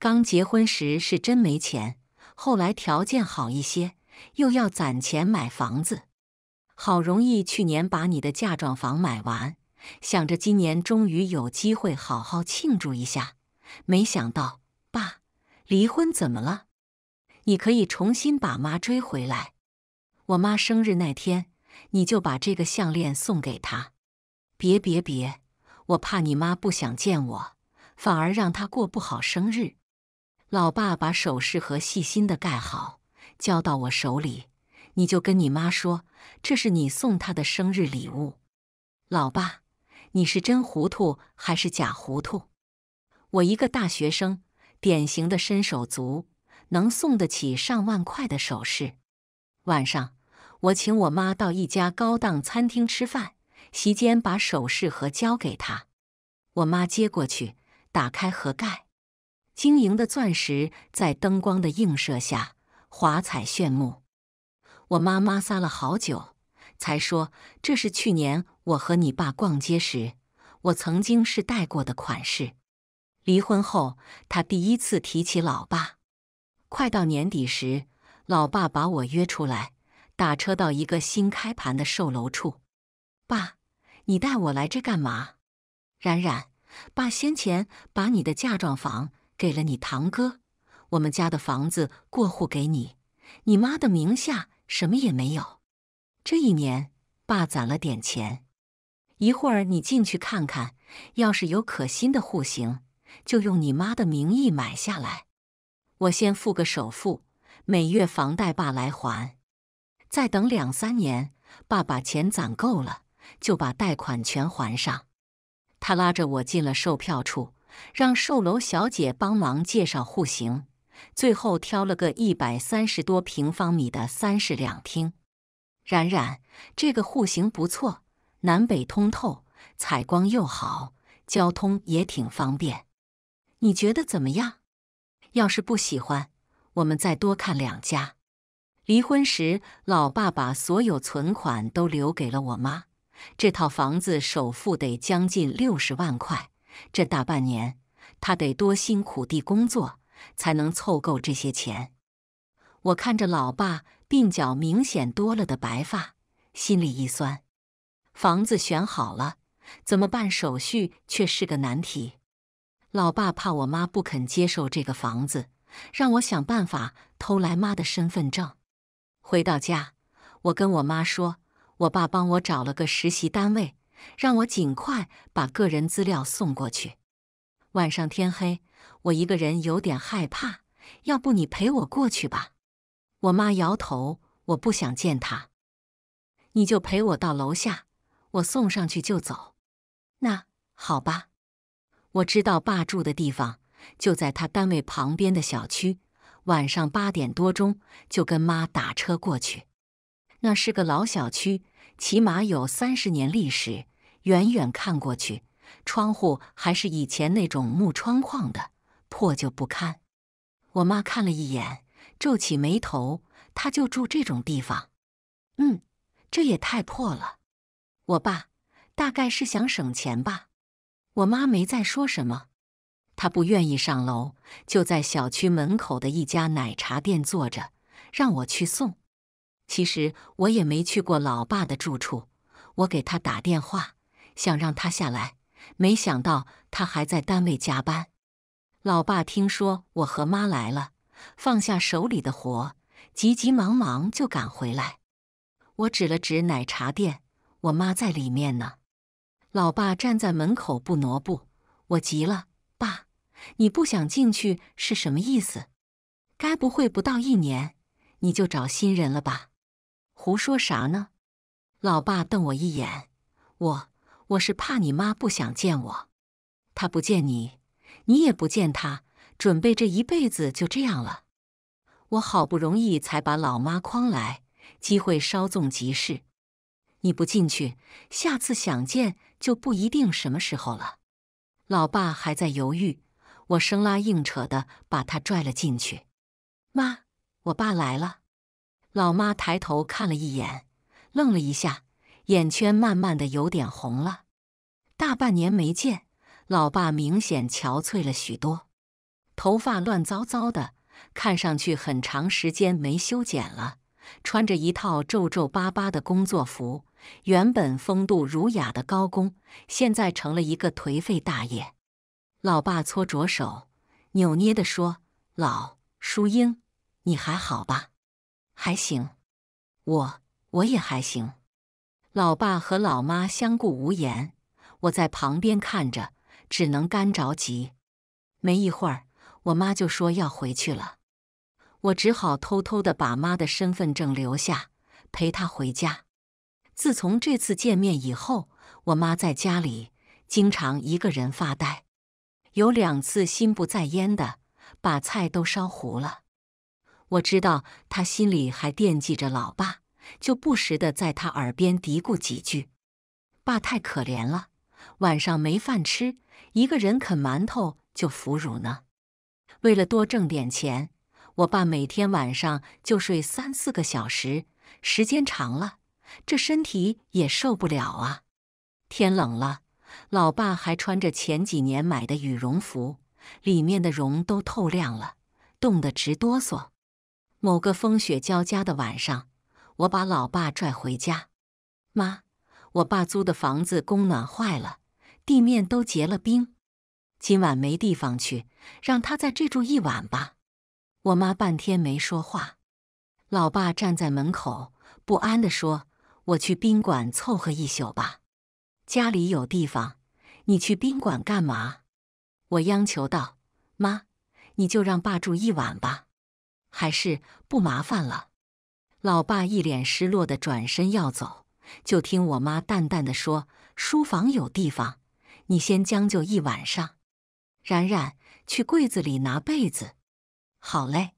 刚结婚时是真没钱，后来条件好一些，又要攒钱买房子，好容易去年把你的嫁妆房买完，想着今年终于有机会好好庆祝一下，没想到爸离婚怎么了？你可以重新把妈追回来。我妈生日那天，你就把这个项链送给她。别别别，我怕你妈不想见我，反而让她过不好生日。老爸，把首饰盒细心的盖好，交到我手里。你就跟你妈说，这是你送她的生日礼物。老爸，你是真糊涂还是假糊涂？我一个大学生，典型的身手足。能送得起上万块的首饰。晚上，我请我妈到一家高档餐厅吃饭，席间把首饰盒交给她。我妈接过去，打开盒盖，晶莹的钻石在灯光的映射下华彩炫目。我妈妈撒了好久，才说：“这是去年我和你爸逛街时，我曾经是戴过的款式。”离婚后，她第一次提起老爸。快到年底时，老爸把我约出来，打车到一个新开盘的售楼处。爸，你带我来这干嘛？冉冉，爸先前把你的嫁妆房给了你堂哥，我们家的房子过户给你，你妈的名下什么也没有。这一年，爸攒了点钱，一会儿你进去看看，要是有可心的户型，就用你妈的名义买下来。我先付个首付，每月房贷爸来还。再等两三年，爸把钱攒够了，就把贷款全还上。他拉着我进了售票处，让售楼小姐帮忙介绍户型，最后挑了个一百三十多平方米的三室两厅。冉冉，这个户型不错，南北通透，采光又好，交通也挺方便。你觉得怎么样？要是不喜欢，我们再多看两家。离婚时，老爸把所有存款都留给了我妈。这套房子首付得将近六十万块，这大半年他得多辛苦地工作才能凑够这些钱。我看着老爸鬓角明显多了的白发，心里一酸。房子选好了，怎么办手续却是个难题。老爸怕我妈不肯接受这个房子，让我想办法偷来妈的身份证。回到家，我跟我妈说，我爸帮我找了个实习单位，让我尽快把个人资料送过去。晚上天黑，我一个人有点害怕，要不你陪我过去吧？我妈摇头，我不想见他。你就陪我到楼下，我送上去就走。那好吧。我知道爸住的地方就在他单位旁边的小区，晚上八点多钟就跟妈打车过去。那是个老小区，起码有三十年历史。远远看过去，窗户还是以前那种木窗框的，破旧不堪。我妈看了一眼，皱起眉头：“他就住这种地方？嗯，这也太破了。”我爸大概是想省钱吧。我妈没再说什么，她不愿意上楼，就在小区门口的一家奶茶店坐着，让我去送。其实我也没去过老爸的住处，我给他打电话，想让他下来，没想到他还在单位加班。老爸听说我和妈来了，放下手里的活，急急忙忙就赶回来。我指了指奶茶店，我妈在里面呢。老爸站在门口不挪步，我急了：“爸，你不想进去是什么意思？该不会不到一年你就找新人了吧？”“胡说啥呢？”老爸瞪我一眼：“我我是怕你妈不想见我，她不见你，你也不见她，准备这一辈子就这样了。我好不容易才把老妈诓来，机会稍纵即逝。”你不进去，下次想见就不一定什么时候了。老爸还在犹豫，我生拉硬扯的把他拽了进去。妈，我爸来了。老妈抬头看了一眼，愣了一下，眼圈慢慢的有点红了。大半年没见，老爸明显憔悴了许多，头发乱糟糟的，看上去很长时间没修剪了。穿着一套皱皱巴巴的工作服，原本风度儒雅的高工，现在成了一个颓废大爷。老爸搓着手，扭捏地说：“老淑英，你还好吧？还行，我我也还行。”老爸和老妈相顾无言，我在旁边看着，只能干着急。没一会儿，我妈就说要回去了。我只好偷偷的把妈的身份证留下，陪她回家。自从这次见面以后，我妈在家里经常一个人发呆，有两次心不在焉的把菜都烧糊了。我知道她心里还惦记着老爸，就不时的在她耳边嘀咕几句：“爸太可怜了，晚上没饭吃，一个人啃馒头就腐乳呢。”为了多挣点钱。我爸每天晚上就睡三四个小时，时间长了，这身体也受不了啊。天冷了，老爸还穿着前几年买的羽绒服，里面的绒都透亮了，冻得直哆嗦。某个风雪交加的晚上，我把老爸拽回家。妈，我爸租的房子供暖坏了，地面都结了冰，今晚没地方去，让他在这住一晚吧。我妈半天没说话，老爸站在门口不安地说：“我去宾馆凑合一宿吧，家里有地方。”“你去宾馆干嘛？”我央求道。“妈，你就让爸住一晚吧。”“还是不麻烦了。”老爸一脸失落地转身要走，就听我妈淡淡地说：“书房有地方，你先将就一晚上。”“然然，去柜子里拿被子。”好嘞！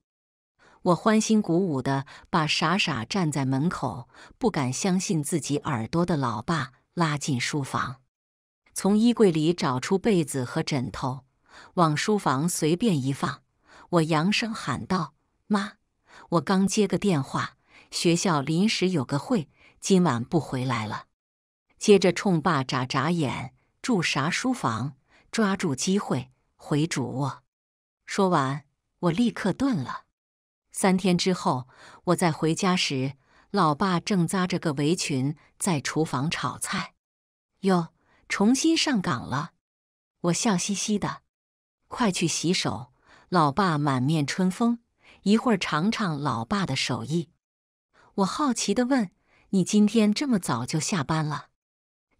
我欢欣鼓舞的把傻傻站在门口、不敢相信自己耳朵的老爸拉进书房，从衣柜里找出被子和枕头，往书房随便一放，我扬声喊道：“妈，我刚接个电话，学校临时有个会，今晚不回来了。”接着冲爸眨眨眼：“住啥书房？抓住机会回主卧。”说完。我立刻顿了。三天之后，我在回家时，老爸正扎着个围裙在厨房炒菜。哟，重新上岗了！我笑嘻嘻的，快去洗手。老爸满面春风，一会儿尝尝老爸的手艺。我好奇的问：“你今天这么早就下班了？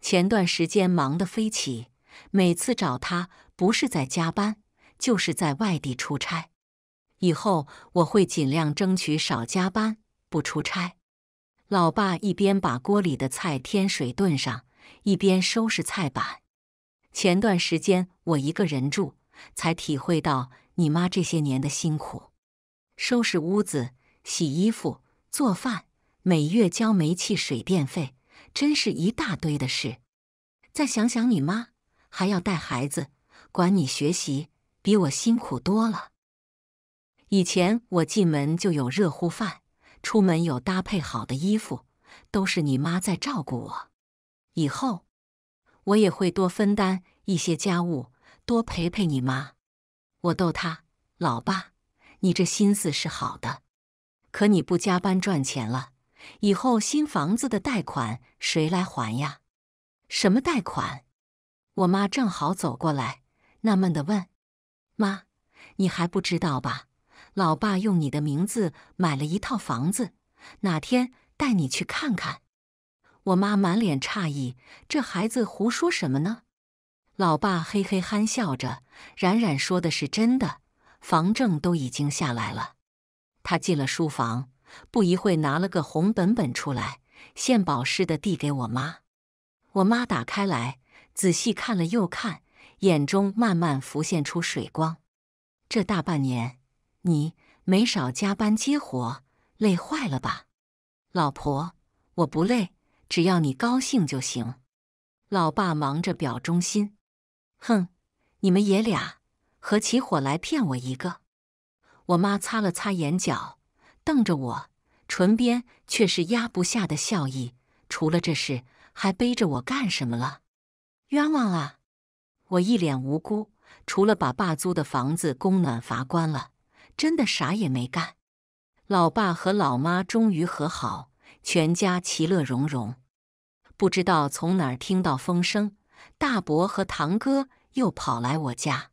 前段时间忙得飞起，每次找他不是在加班，就是在外地出差。”以后我会尽量争取少加班、不出差。老爸一边把锅里的菜添水炖上，一边收拾菜板。前段时间我一个人住，才体会到你妈这些年的辛苦：收拾屋子、洗衣服、做饭，每月交煤气水电费，真是一大堆的事。再想想你妈，还要带孩子、管你学习，比我辛苦多了。以前我进门就有热乎饭，出门有搭配好的衣服，都是你妈在照顾我。以后我也会多分担一些家务，多陪陪你妈。我逗他：“老爸，你这心思是好的，可你不加班赚钱了，以后新房子的贷款谁来还呀？”“什么贷款？”我妈正好走过来，纳闷地问：“妈，你还不知道吧？”老爸用你的名字买了一套房子，哪天带你去看看？我妈满脸诧异：“这孩子胡说什么呢？”老爸嘿嘿憨笑着：“冉冉说的是真的，房证都已经下来了。”他进了书房，不一会拿了个红本本出来，献宝似的递给我妈。我妈打开来，仔细看了又看，眼中慢慢浮现出水光。这大半年……你没少加班接活，累坏了吧，老婆？我不累，只要你高兴就行。老爸忙着表忠心，哼，你们爷俩合起伙来骗我一个。我妈擦了擦眼角，瞪着我，唇边却是压不下的笑意。除了这事，还背着我干什么了？冤枉啊！我一脸无辜，除了把爸租的房子供暖阀关了。真的啥也没干，老爸和老妈终于和好，全家其乐融融。不知道从哪儿听到风声，大伯和堂哥又跑来我家。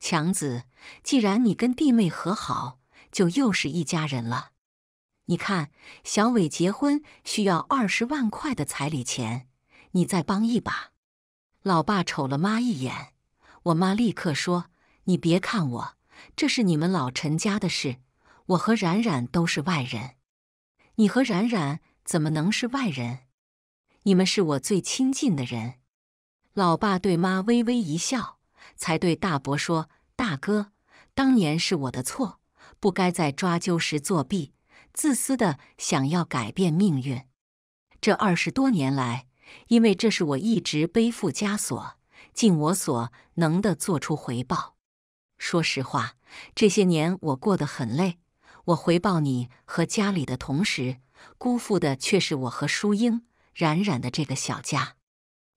强子，既然你跟弟妹和好，就又是一家人了。你看，小伟结婚需要二十万块的彩礼钱，你再帮一把。老爸瞅了妈一眼，我妈立刻说：“你别看我。”这是你们老陈家的事，我和冉冉都是外人。你和冉冉怎么能是外人？你们是我最亲近的人。老爸对妈微微一笑，才对大伯说：“大哥，当年是我的错，不该在抓阄时作弊，自私的想要改变命运。这二十多年来，因为这是我一直背负枷锁，尽我所能的做出回报。”说实话，这些年我过得很累。我回报你和家里的同时，辜负的却是我和淑英、冉冉的这个小家。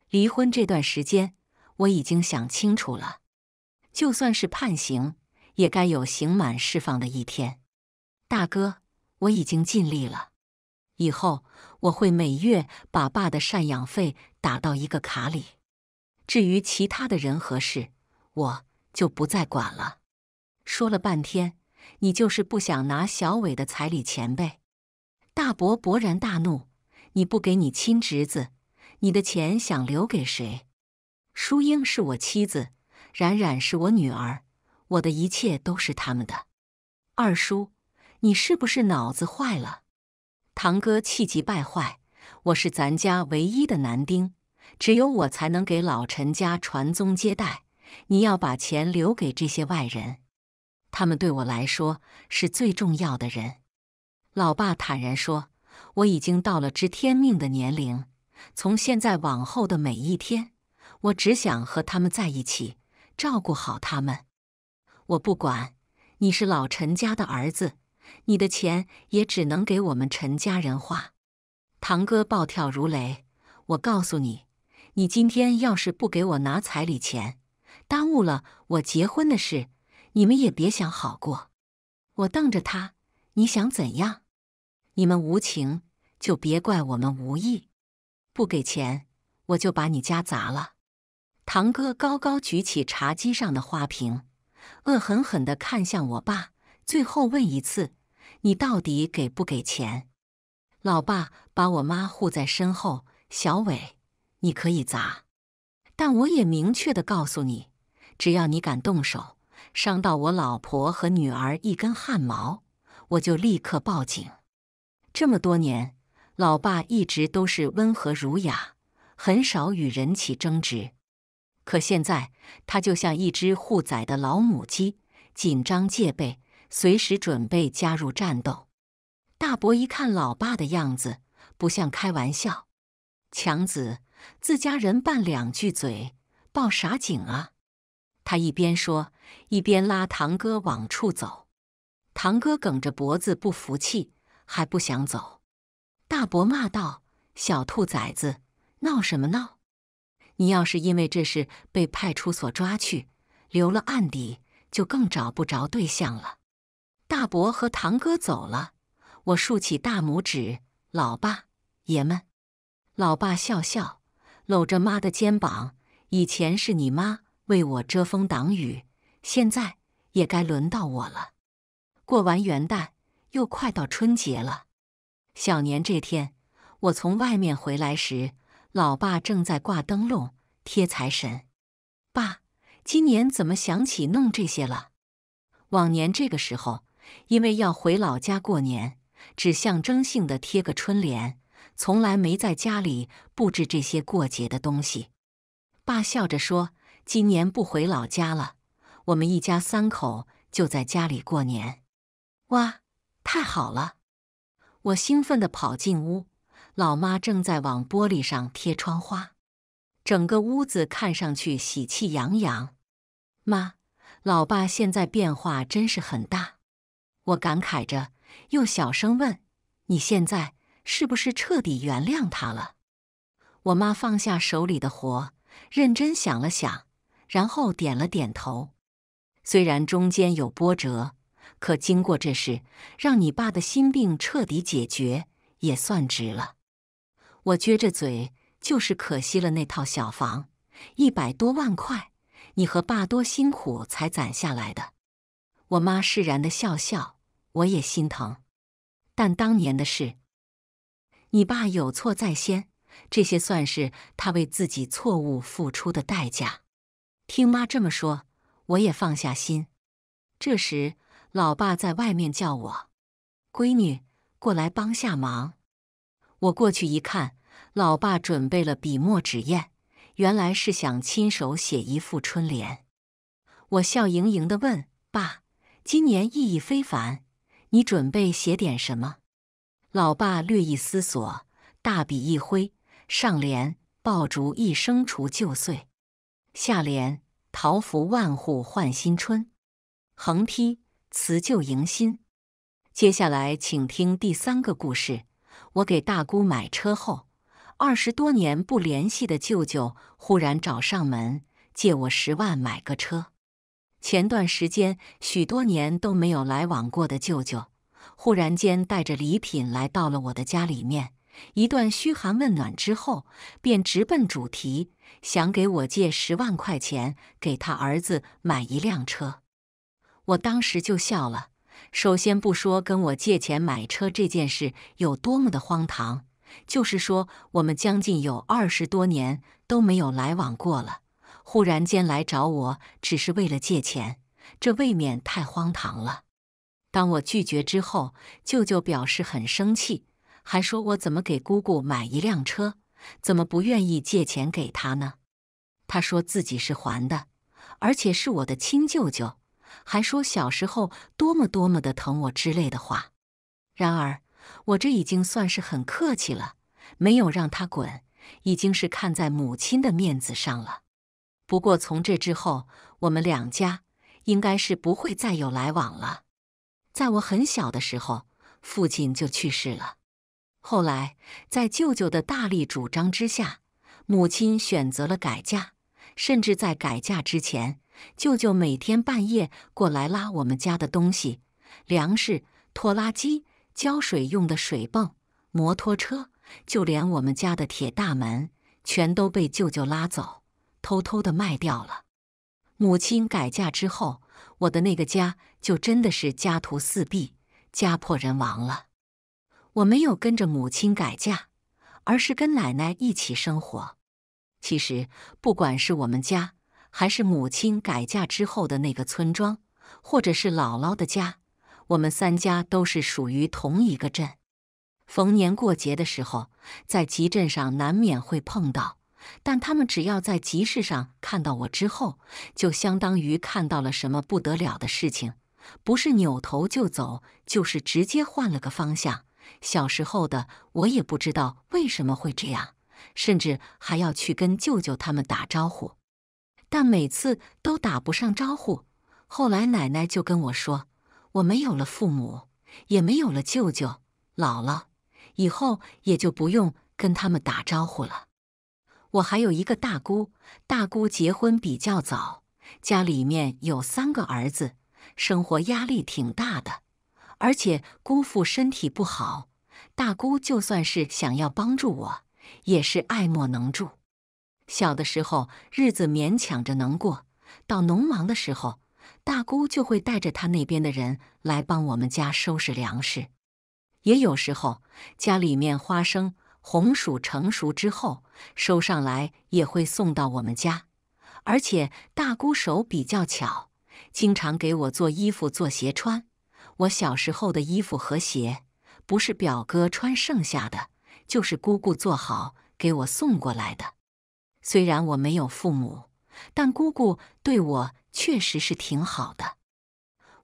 离婚这段时间，我已经想清楚了，就算是判刑，也该有刑满释放的一天。大哥，我已经尽力了，以后我会每月把爸的赡养费打到一个卡里。至于其他的人和事，我。就不再管了。说了半天，你就是不想拿小伟的彩礼钱呗？大伯勃然大怒：“你不给你亲侄子，你的钱想留给谁？”淑英是我妻子，冉冉是我女儿，我的一切都是他们的。二叔，你是不是脑子坏了？堂哥气急败坏：“我是咱家唯一的男丁，只有我才能给老陈家传宗接代。”你要把钱留给这些外人，他们对我来说是最重要的人。老爸坦然说：“我已经到了知天命的年龄，从现在往后的每一天，我只想和他们在一起，照顾好他们。我不管你是老陈家的儿子，你的钱也只能给我们陈家人花。”堂哥暴跳如雷：“我告诉你，你今天要是不给我拿彩礼钱！”耽误了我结婚的事，你们也别想好过。我瞪着他，你想怎样？你们无情，就别怪我们无义。不给钱，我就把你家砸了。堂哥高高举起茶几上的花瓶，恶狠狠地看向我爸，最后问一次：你到底给不给钱？老爸把我妈护在身后，小伟，你可以砸。但我也明确的告诉你，只要你敢动手伤到我老婆和女儿一根汗毛，我就立刻报警。这么多年，老爸一直都是温和儒雅，很少与人起争执。可现在，他就像一只护崽的老母鸡，紧张戒备，随时准备加入战斗。大伯一看老爸的样子，不像开玩笑，强子。自家人拌两句嘴，报啥警啊？他一边说，一边拉堂哥往出走。堂哥梗着脖子，不服气，还不想走。大伯骂道：“小兔崽子，闹什么闹？你要是因为这事被派出所抓去，留了案底，就更找不着对象了。”大伯和堂哥走了，我竖起大拇指：“老爸，爷们！”老爸笑笑。搂着妈的肩膀，以前是你妈为我遮风挡雨，现在也该轮到我了。过完元旦，又快到春节了。小年这天，我从外面回来时，老爸正在挂灯笼、贴财神。爸，今年怎么想起弄这些了？往年这个时候，因为要回老家过年，只象征性的贴个春联。从来没在家里布置这些过节的东西。爸笑着说：“今年不回老家了，我们一家三口就在家里过年。”哇，太好了！我兴奋地跑进屋，老妈正在往玻璃上贴窗花，整个屋子看上去喜气洋洋。妈，老爸现在变化真是很大，我感慨着，又小声问：“你现在？”是不是彻底原谅他了？我妈放下手里的活，认真想了想，然后点了点头。虽然中间有波折，可经过这事，让你爸的心病彻底解决，也算值了。我撅着嘴，就是可惜了那套小房，一百多万块，你和爸多辛苦才攒下来的。我妈释然的笑笑，我也心疼，但当年的事。你爸有错在先，这些算是他为自己错误付出的代价。听妈这么说，我也放下心。这时，老爸在外面叫我：“闺女，过来帮下忙。”我过去一看，老爸准备了笔墨纸砚，原来是想亲手写一副春联。我笑盈盈地问：“爸，今年意义非凡，你准备写点什么？”老爸略一思索，大笔一挥，上联：爆竹一声除旧岁；下联：桃符万户换新春。横批：辞旧迎新。接下来，请听第三个故事。我给大姑买车后，二十多年不联系的舅舅忽然找上门，借我十万买个车。前段时间，许多年都没有来往过的舅舅。忽然间带着礼品来到了我的家里面，一段嘘寒问暖之后，便直奔主题，想给我借十万块钱给他儿子买一辆车。我当时就笑了。首先不说跟我借钱买车这件事有多么的荒唐，就是说我们将近有二十多年都没有来往过了，忽然间来找我只是为了借钱，这未免太荒唐了。当我拒绝之后，舅舅表示很生气，还说我怎么给姑姑买一辆车，怎么不愿意借钱给他呢？他说自己是还的，而且是我的亲舅舅，还说小时候多么多么的疼我之类的话。然而，我这已经算是很客气了，没有让他滚，已经是看在母亲的面子上了。不过，从这之后，我们两家应该是不会再有来往了。在我很小的时候，父亲就去世了。后来，在舅舅的大力主张之下，母亲选择了改嫁。甚至在改嫁之前，舅舅每天半夜过来拉我们家的东西：粮食、拖拉机、浇水用的水泵、摩托车，就连我们家的铁大门，全都被舅舅拉走，偷偷的卖掉了。母亲改嫁之后，我的那个家。就真的是家徒四壁、家破人亡了。我没有跟着母亲改嫁，而是跟奶奶一起生活。其实，不管是我们家，还是母亲改嫁之后的那个村庄，或者是姥姥的家，我们三家都是属于同一个镇。逢年过节的时候，在集镇上难免会碰到，但他们只要在集市上看到我之后，就相当于看到了什么不得了的事情。不是扭头就走，就是直接换了个方向。小时候的我也不知道为什么会这样，甚至还要去跟舅舅他们打招呼，但每次都打不上招呼。后来奶奶就跟我说：“我没有了父母，也没有了舅舅、姥姥，以后也就不用跟他们打招呼了。”我还有一个大姑，大姑结婚比较早，家里面有三个儿子。生活压力挺大的，而且姑父身体不好，大姑就算是想要帮助我，也是爱莫能助。小的时候日子勉强着能过，到农忙的时候，大姑就会带着她那边的人来帮我们家收拾粮食。也有时候家里面花生、红薯成熟之后收上来也会送到我们家，而且大姑手比较巧。经常给我做衣服、做鞋穿。我小时候的衣服和鞋，不是表哥穿剩下的，就是姑姑做好给我送过来的。虽然我没有父母，但姑姑对我确实是挺好的。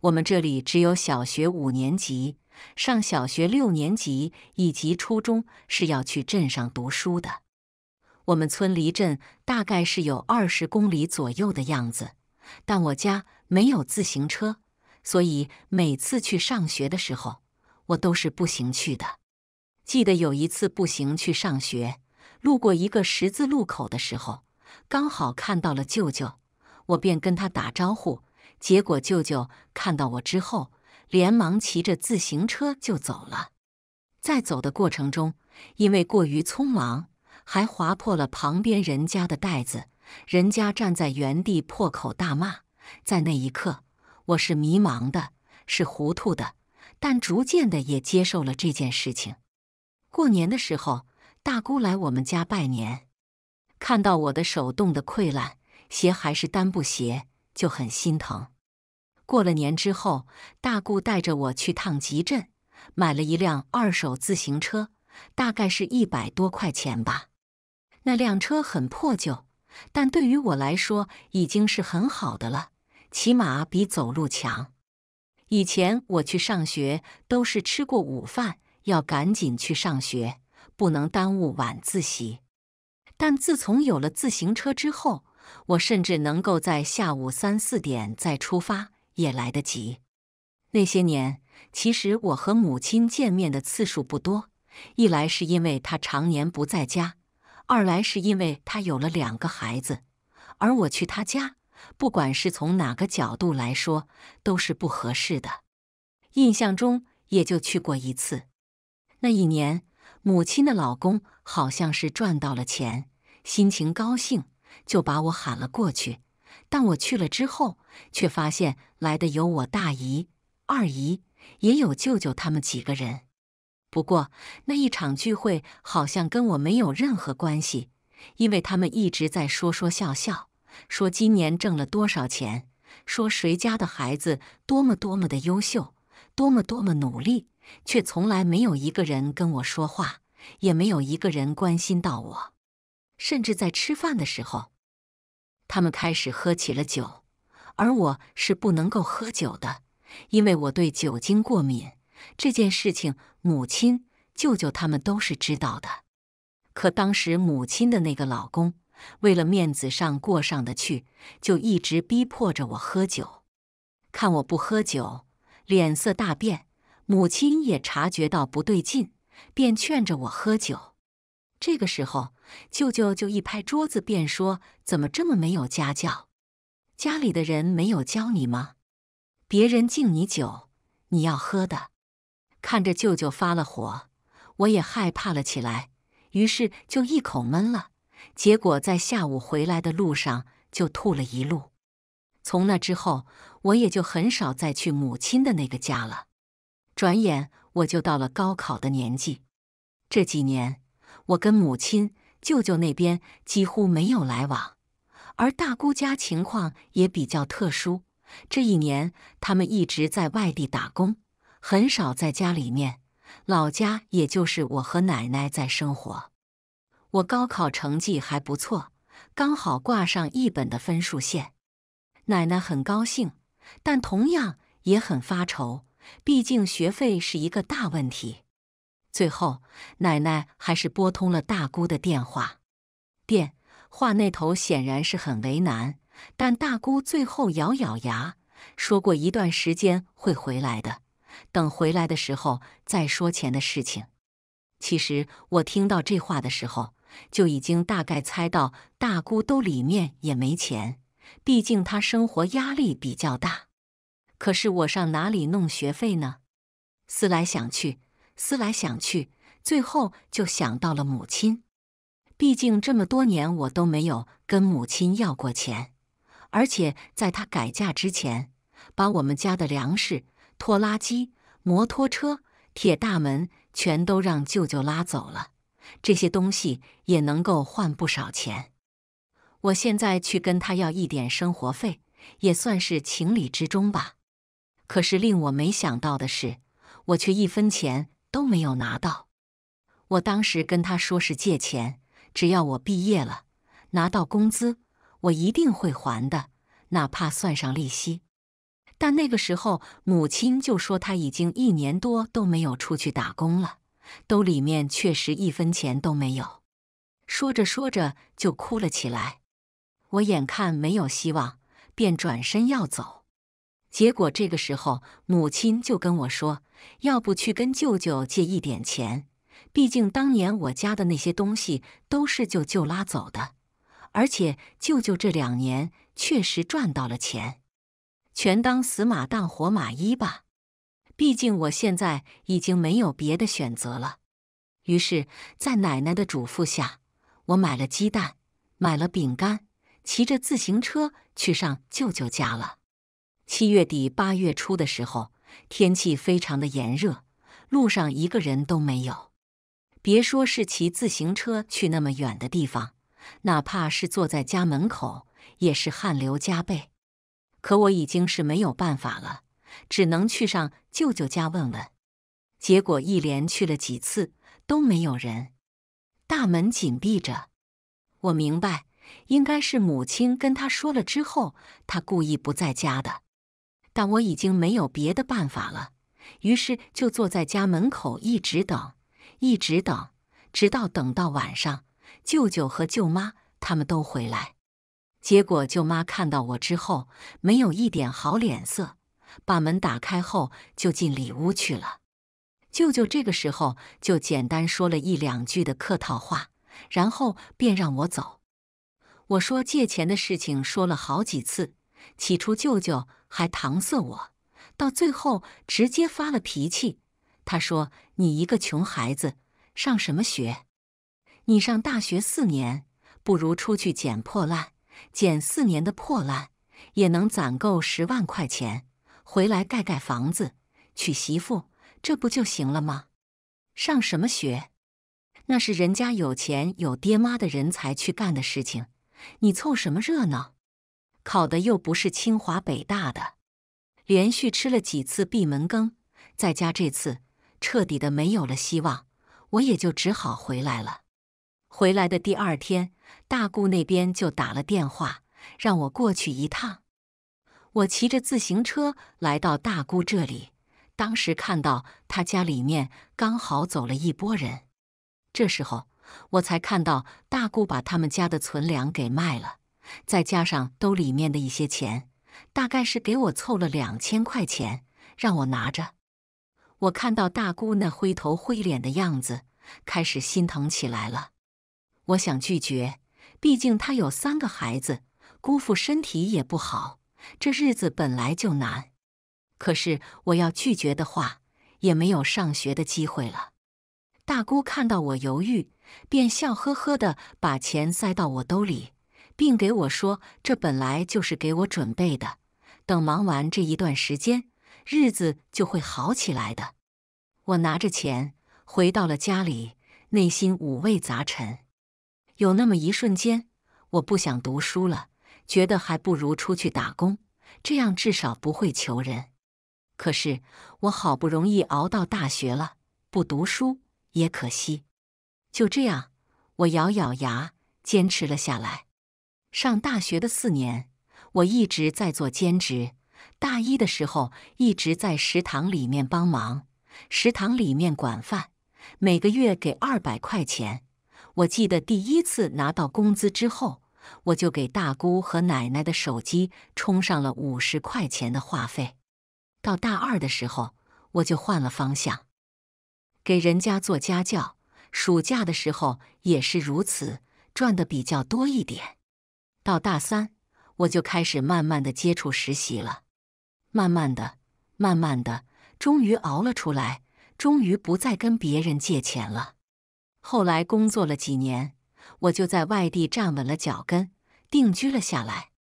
我们这里只有小学五年级、上小学六年级以及初中是要去镇上读书的。我们村离镇大概是有二十公里左右的样子，但我家。没有自行车，所以每次去上学的时候，我都是步行去的。记得有一次步行去上学，路过一个十字路口的时候，刚好看到了舅舅，我便跟他打招呼。结果舅舅看到我之后，连忙骑着自行车就走了。在走的过程中，因为过于匆忙，还划破了旁边人家的袋子，人家站在原地破口大骂。在那一刻，我是迷茫的，是糊涂的，但逐渐的也接受了这件事情。过年的时候，大姑来我们家拜年，看到我的手冻得溃烂，鞋还是单布鞋，就很心疼。过了年之后，大姑带着我去趟集镇，买了一辆二手自行车，大概是一百多块钱吧。那辆车很破旧，但对于我来说已经是很好的了。起码比走路强。以前我去上学都是吃过午饭要赶紧去上学，不能耽误晚自习。但自从有了自行车之后，我甚至能够在下午三四点再出发也来得及。那些年，其实我和母亲见面的次数不多，一来是因为她常年不在家，二来是因为她有了两个孩子，而我去她家。不管是从哪个角度来说，都是不合适的。印象中也就去过一次。那一年，母亲的老公好像是赚到了钱，心情高兴，就把我喊了过去。但我去了之后，却发现来的有我大姨、二姨，也有舅舅他们几个人。不过那一场聚会好像跟我没有任何关系，因为他们一直在说说笑笑。说今年挣了多少钱？说谁家的孩子多么多么的优秀，多么多么努力，却从来没有一个人跟我说话，也没有一个人关心到我。甚至在吃饭的时候，他们开始喝起了酒，而我是不能够喝酒的，因为我对酒精过敏。这件事情，母亲、舅舅他们都是知道的。可当时，母亲的那个老公。为了面子上过上的去，就一直逼迫着我喝酒。看我不喝酒，脸色大变。母亲也察觉到不对劲，便劝着我喝酒。这个时候，舅舅就一拍桌子，便说：“怎么这么没有家教？家里的人没有教你吗？别人敬你酒，你要喝的。”看着舅舅发了火，我也害怕了起来，于是就一口闷了。结果在下午回来的路上就吐了一路。从那之后，我也就很少再去母亲的那个家了。转眼我就到了高考的年纪。这几年，我跟母亲、舅舅那边几乎没有来往，而大姑家情况也比较特殊。这一年，他们一直在外地打工，很少在家里面。老家也就是我和奶奶在生活。我高考成绩还不错，刚好挂上一本的分数线。奶奶很高兴，但同样也很发愁，毕竟学费是一个大问题。最后，奶奶还是拨通了大姑的电话。电话那头显然是很为难，但大姑最后咬咬牙说过，一段时间会回来的，等回来的时候再说钱的事情。其实我听到这话的时候。就已经大概猜到大姑兜里面也没钱，毕竟她生活压力比较大。可是我上哪里弄学费呢？思来想去，思来想去，最后就想到了母亲。毕竟这么多年我都没有跟母亲要过钱，而且在她改嫁之前，把我们家的粮食、拖拉机、摩托车、铁大门全都让舅舅拉走了。这些东西也能够换不少钱。我现在去跟他要一点生活费，也算是情理之中吧。可是令我没想到的是，我却一分钱都没有拿到。我当时跟他说是借钱，只要我毕业了，拿到工资，我一定会还的，哪怕算上利息。但那个时候，母亲就说他已经一年多都没有出去打工了。兜里面确实一分钱都没有，说着说着就哭了起来。我眼看没有希望，便转身要走。结果这个时候，母亲就跟我说：“要不去跟舅舅借一点钱？毕竟当年我家的那些东西都是舅舅拉走的，而且舅舅这两年确实赚到了钱，全当死马当活马医吧。”毕竟我现在已经没有别的选择了，于是，在奶奶的嘱咐下，我买了鸡蛋，买了饼干，骑着自行车去上舅舅家了。七月底八月初的时候，天气非常的炎热，路上一个人都没有，别说是骑自行车去那么远的地方，哪怕是坐在家门口，也是汗流浃背。可我已经是没有办法了。只能去上舅舅家问问，结果一连去了几次都没有人，大门紧闭着。我明白，应该是母亲跟他说了之后，他故意不在家的。但我已经没有别的办法了，于是就坐在家门口一直等，一直等，直到等到晚上，舅舅和舅妈他们都回来。结果舅妈看到我之后，没有一点好脸色。把门打开后，就进里屋去了。舅舅这个时候就简单说了一两句的客套话，然后便让我走。我说借钱的事情说了好几次，起初舅舅还搪塞我，到最后直接发了脾气。他说：“你一个穷孩子，上什么学？你上大学四年，不如出去捡破烂，捡四年的破烂也能攒够十万块钱。”回来盖盖房子，娶媳妇，这不就行了吗？上什么学？那是人家有钱有爹妈的人才去干的事情，你凑什么热闹？考的又不是清华北大的。连续吃了几次闭门羹，在家这次彻底的没有了希望，我也就只好回来了。回来的第二天，大姑那边就打了电话，让我过去一趟。我骑着自行车来到大姑这里，当时看到她家里面刚好走了一波人，这时候我才看到大姑把他们家的存粮给卖了，再加上兜里面的一些钱，大概是给我凑了两千块钱让我拿着。我看到大姑那灰头灰脸的样子，开始心疼起来了。我想拒绝，毕竟她有三个孩子，姑父身体也不好。这日子本来就难，可是我要拒绝的话，也没有上学的机会了。大姑看到我犹豫，便笑呵呵的把钱塞到我兜里，并给我说：“这本来就是给我准备的，等忙完这一段时间，日子就会好起来的。”我拿着钱回到了家里，内心五味杂陈。有那么一瞬间，我不想读书了。觉得还不如出去打工，这样至少不会求人。可是我好不容易熬到大学了，不读书也可惜。就这样，我咬咬牙坚持了下来。上大学的四年，我一直在做兼职。大一的时候，一直在食堂里面帮忙，食堂里面管饭，每个月给二百块钱。我记得第一次拿到工资之后。我就给大姑和奶奶的手机充上了五十块钱的话费。到大二的时候，我就换了方向，给人家做家教。暑假的时候也是如此，赚的比较多一点。到大三，我就开始慢慢的接触实习了。慢慢的，慢慢的，终于熬了出来，终于不再跟别人借钱了。后来工作了几年。我就在外地站稳了脚跟，定居了下来。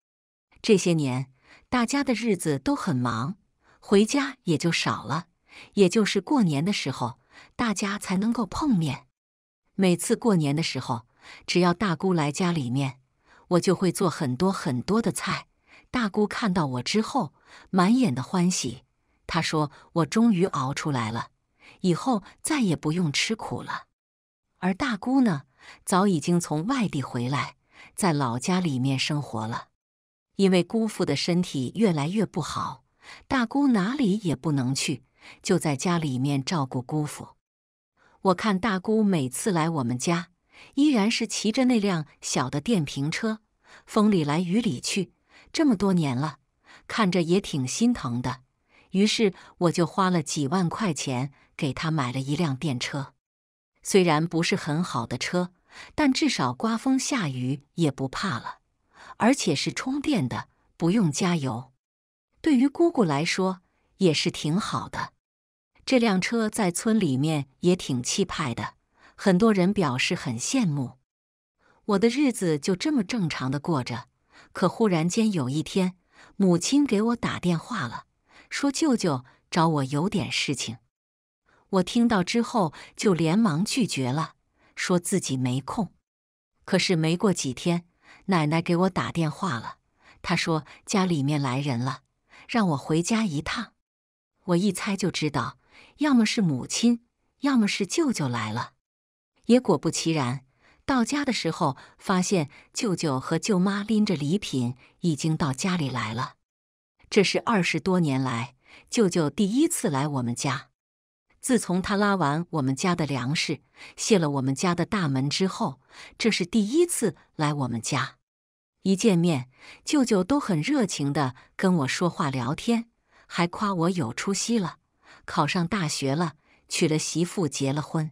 这些年，大家的日子都很忙，回家也就少了，也就是过年的时候，大家才能够碰面。每次过年的时候，只要大姑来家里面，我就会做很多很多的菜。大姑看到我之后，满眼的欢喜，她说：“我终于熬出来了，以后再也不用吃苦了。”而大姑呢？早已经从外地回来，在老家里面生活了。因为姑父的身体越来越不好，大姑哪里也不能去，就在家里面照顾姑父。我看大姑每次来我们家，依然是骑着那辆小的电瓶车，风里来雨里去，这么多年了，看着也挺心疼的。于是我就花了几万块钱给她买了一辆电车，虽然不是很好的车。但至少刮风下雨也不怕了，而且是充电的，不用加油。对于姑姑来说也是挺好的。这辆车在村里面也挺气派的，很多人表示很羡慕。我的日子就这么正常的过着，可忽然间有一天，母亲给我打电话了，说舅舅找我有点事情。我听到之后就连忙拒绝了。说自己没空，可是没过几天，奶奶给我打电话了。她说家里面来人了，让我回家一趟。我一猜就知道，要么是母亲，要么是舅舅来了。也果不其然，到家的时候发现舅舅和舅妈拎着礼品已经到家里来了。这是二十多年来舅舅第一次来我们家。自从他拉完我们家的粮食，卸了我们家的大门之后，这是第一次来我们家。一见面，舅舅都很热情的跟我说话聊天，还夸我有出息了，考上大学了，娶了媳妇，结了婚，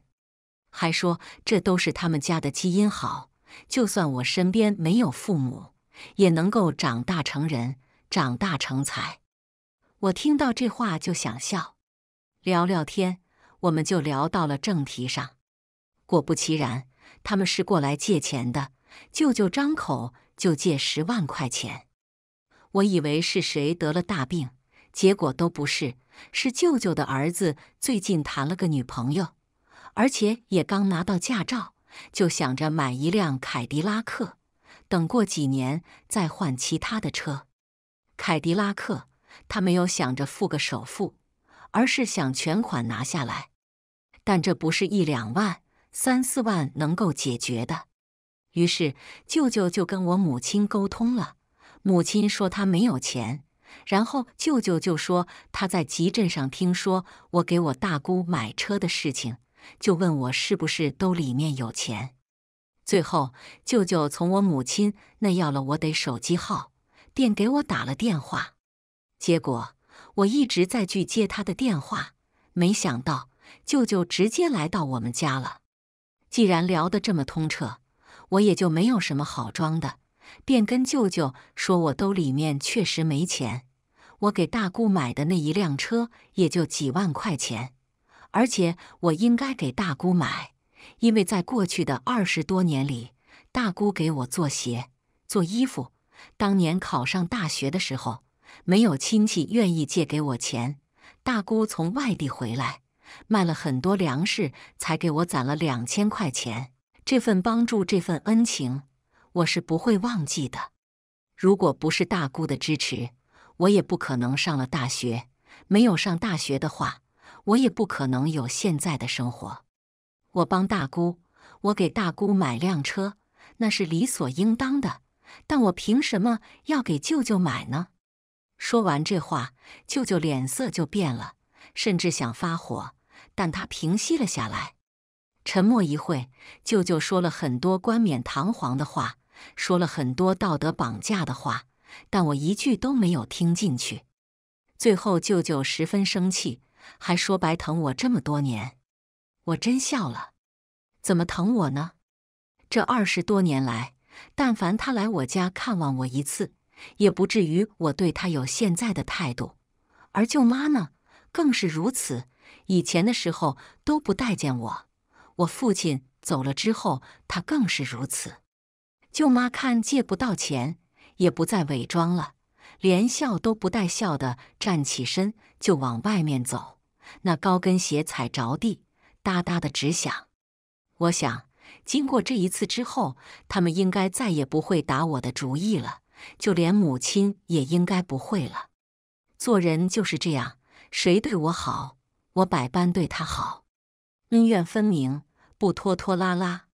还说这都是他们家的基因好，就算我身边没有父母，也能够长大成人，长大成才。我听到这话就想笑。聊聊天，我们就聊到了正题上。果不其然，他们是过来借钱的。舅舅张口就借十万块钱。我以为是谁得了大病，结果都不是，是舅舅的儿子最近谈了个女朋友，而且也刚拿到驾照，就想着买一辆凯迪拉克，等过几年再换其他的车。凯迪拉克，他没有想着付个首付。而是想全款拿下来，但这不是一两万、三四万能够解决的。于是，舅舅就跟我母亲沟通了。母亲说他没有钱，然后舅舅就说他在集镇上听说我给我大姑买车的事情，就问我是不是兜里面有钱。最后，舅舅从我母亲那要了我得手机号，便给我打了电话。结果，我一直在拒接他的电话，没想到舅舅直接来到我们家了。既然聊得这么通彻，我也就没有什么好装的，便跟舅舅说：“我兜里面确实没钱，我给大姑买的那一辆车也就几万块钱，而且我应该给大姑买，因为在过去的二十多年里，大姑给我做鞋、做衣服。当年考上大学的时候。”没有亲戚愿意借给我钱，大姑从外地回来，卖了很多粮食，才给我攒了两千块钱。这份帮助，这份恩情，我是不会忘记的。如果不是大姑的支持，我也不可能上了大学。没有上大学的话，我也不可能有现在的生活。我帮大姑，我给大姑买辆车，那是理所应当的。但我凭什么要给舅舅买呢？说完这话，舅舅脸色就变了，甚至想发火，但他平息了下来。沉默一会，舅舅说了很多冠冕堂皇的话，说了很多道德绑架的话，但我一句都没有听进去。最后，舅舅十分生气，还说白疼我这么多年，我真笑了。怎么疼我呢？这二十多年来，但凡他来我家看望我一次。也不至于我对他有现在的态度，而舅妈呢，更是如此。以前的时候都不待见我，我父亲走了之后，她更是如此。舅妈看借不到钱，也不再伪装了，连笑都不带笑的站起身就往外面走，那高跟鞋踩着地，哒哒的直响。我想，经过这一次之后，他们应该再也不会打我的主意了。就连母亲也应该不会了。做人就是这样，谁对我好，我百般对他好，恩怨分明，不拖拖拉拉。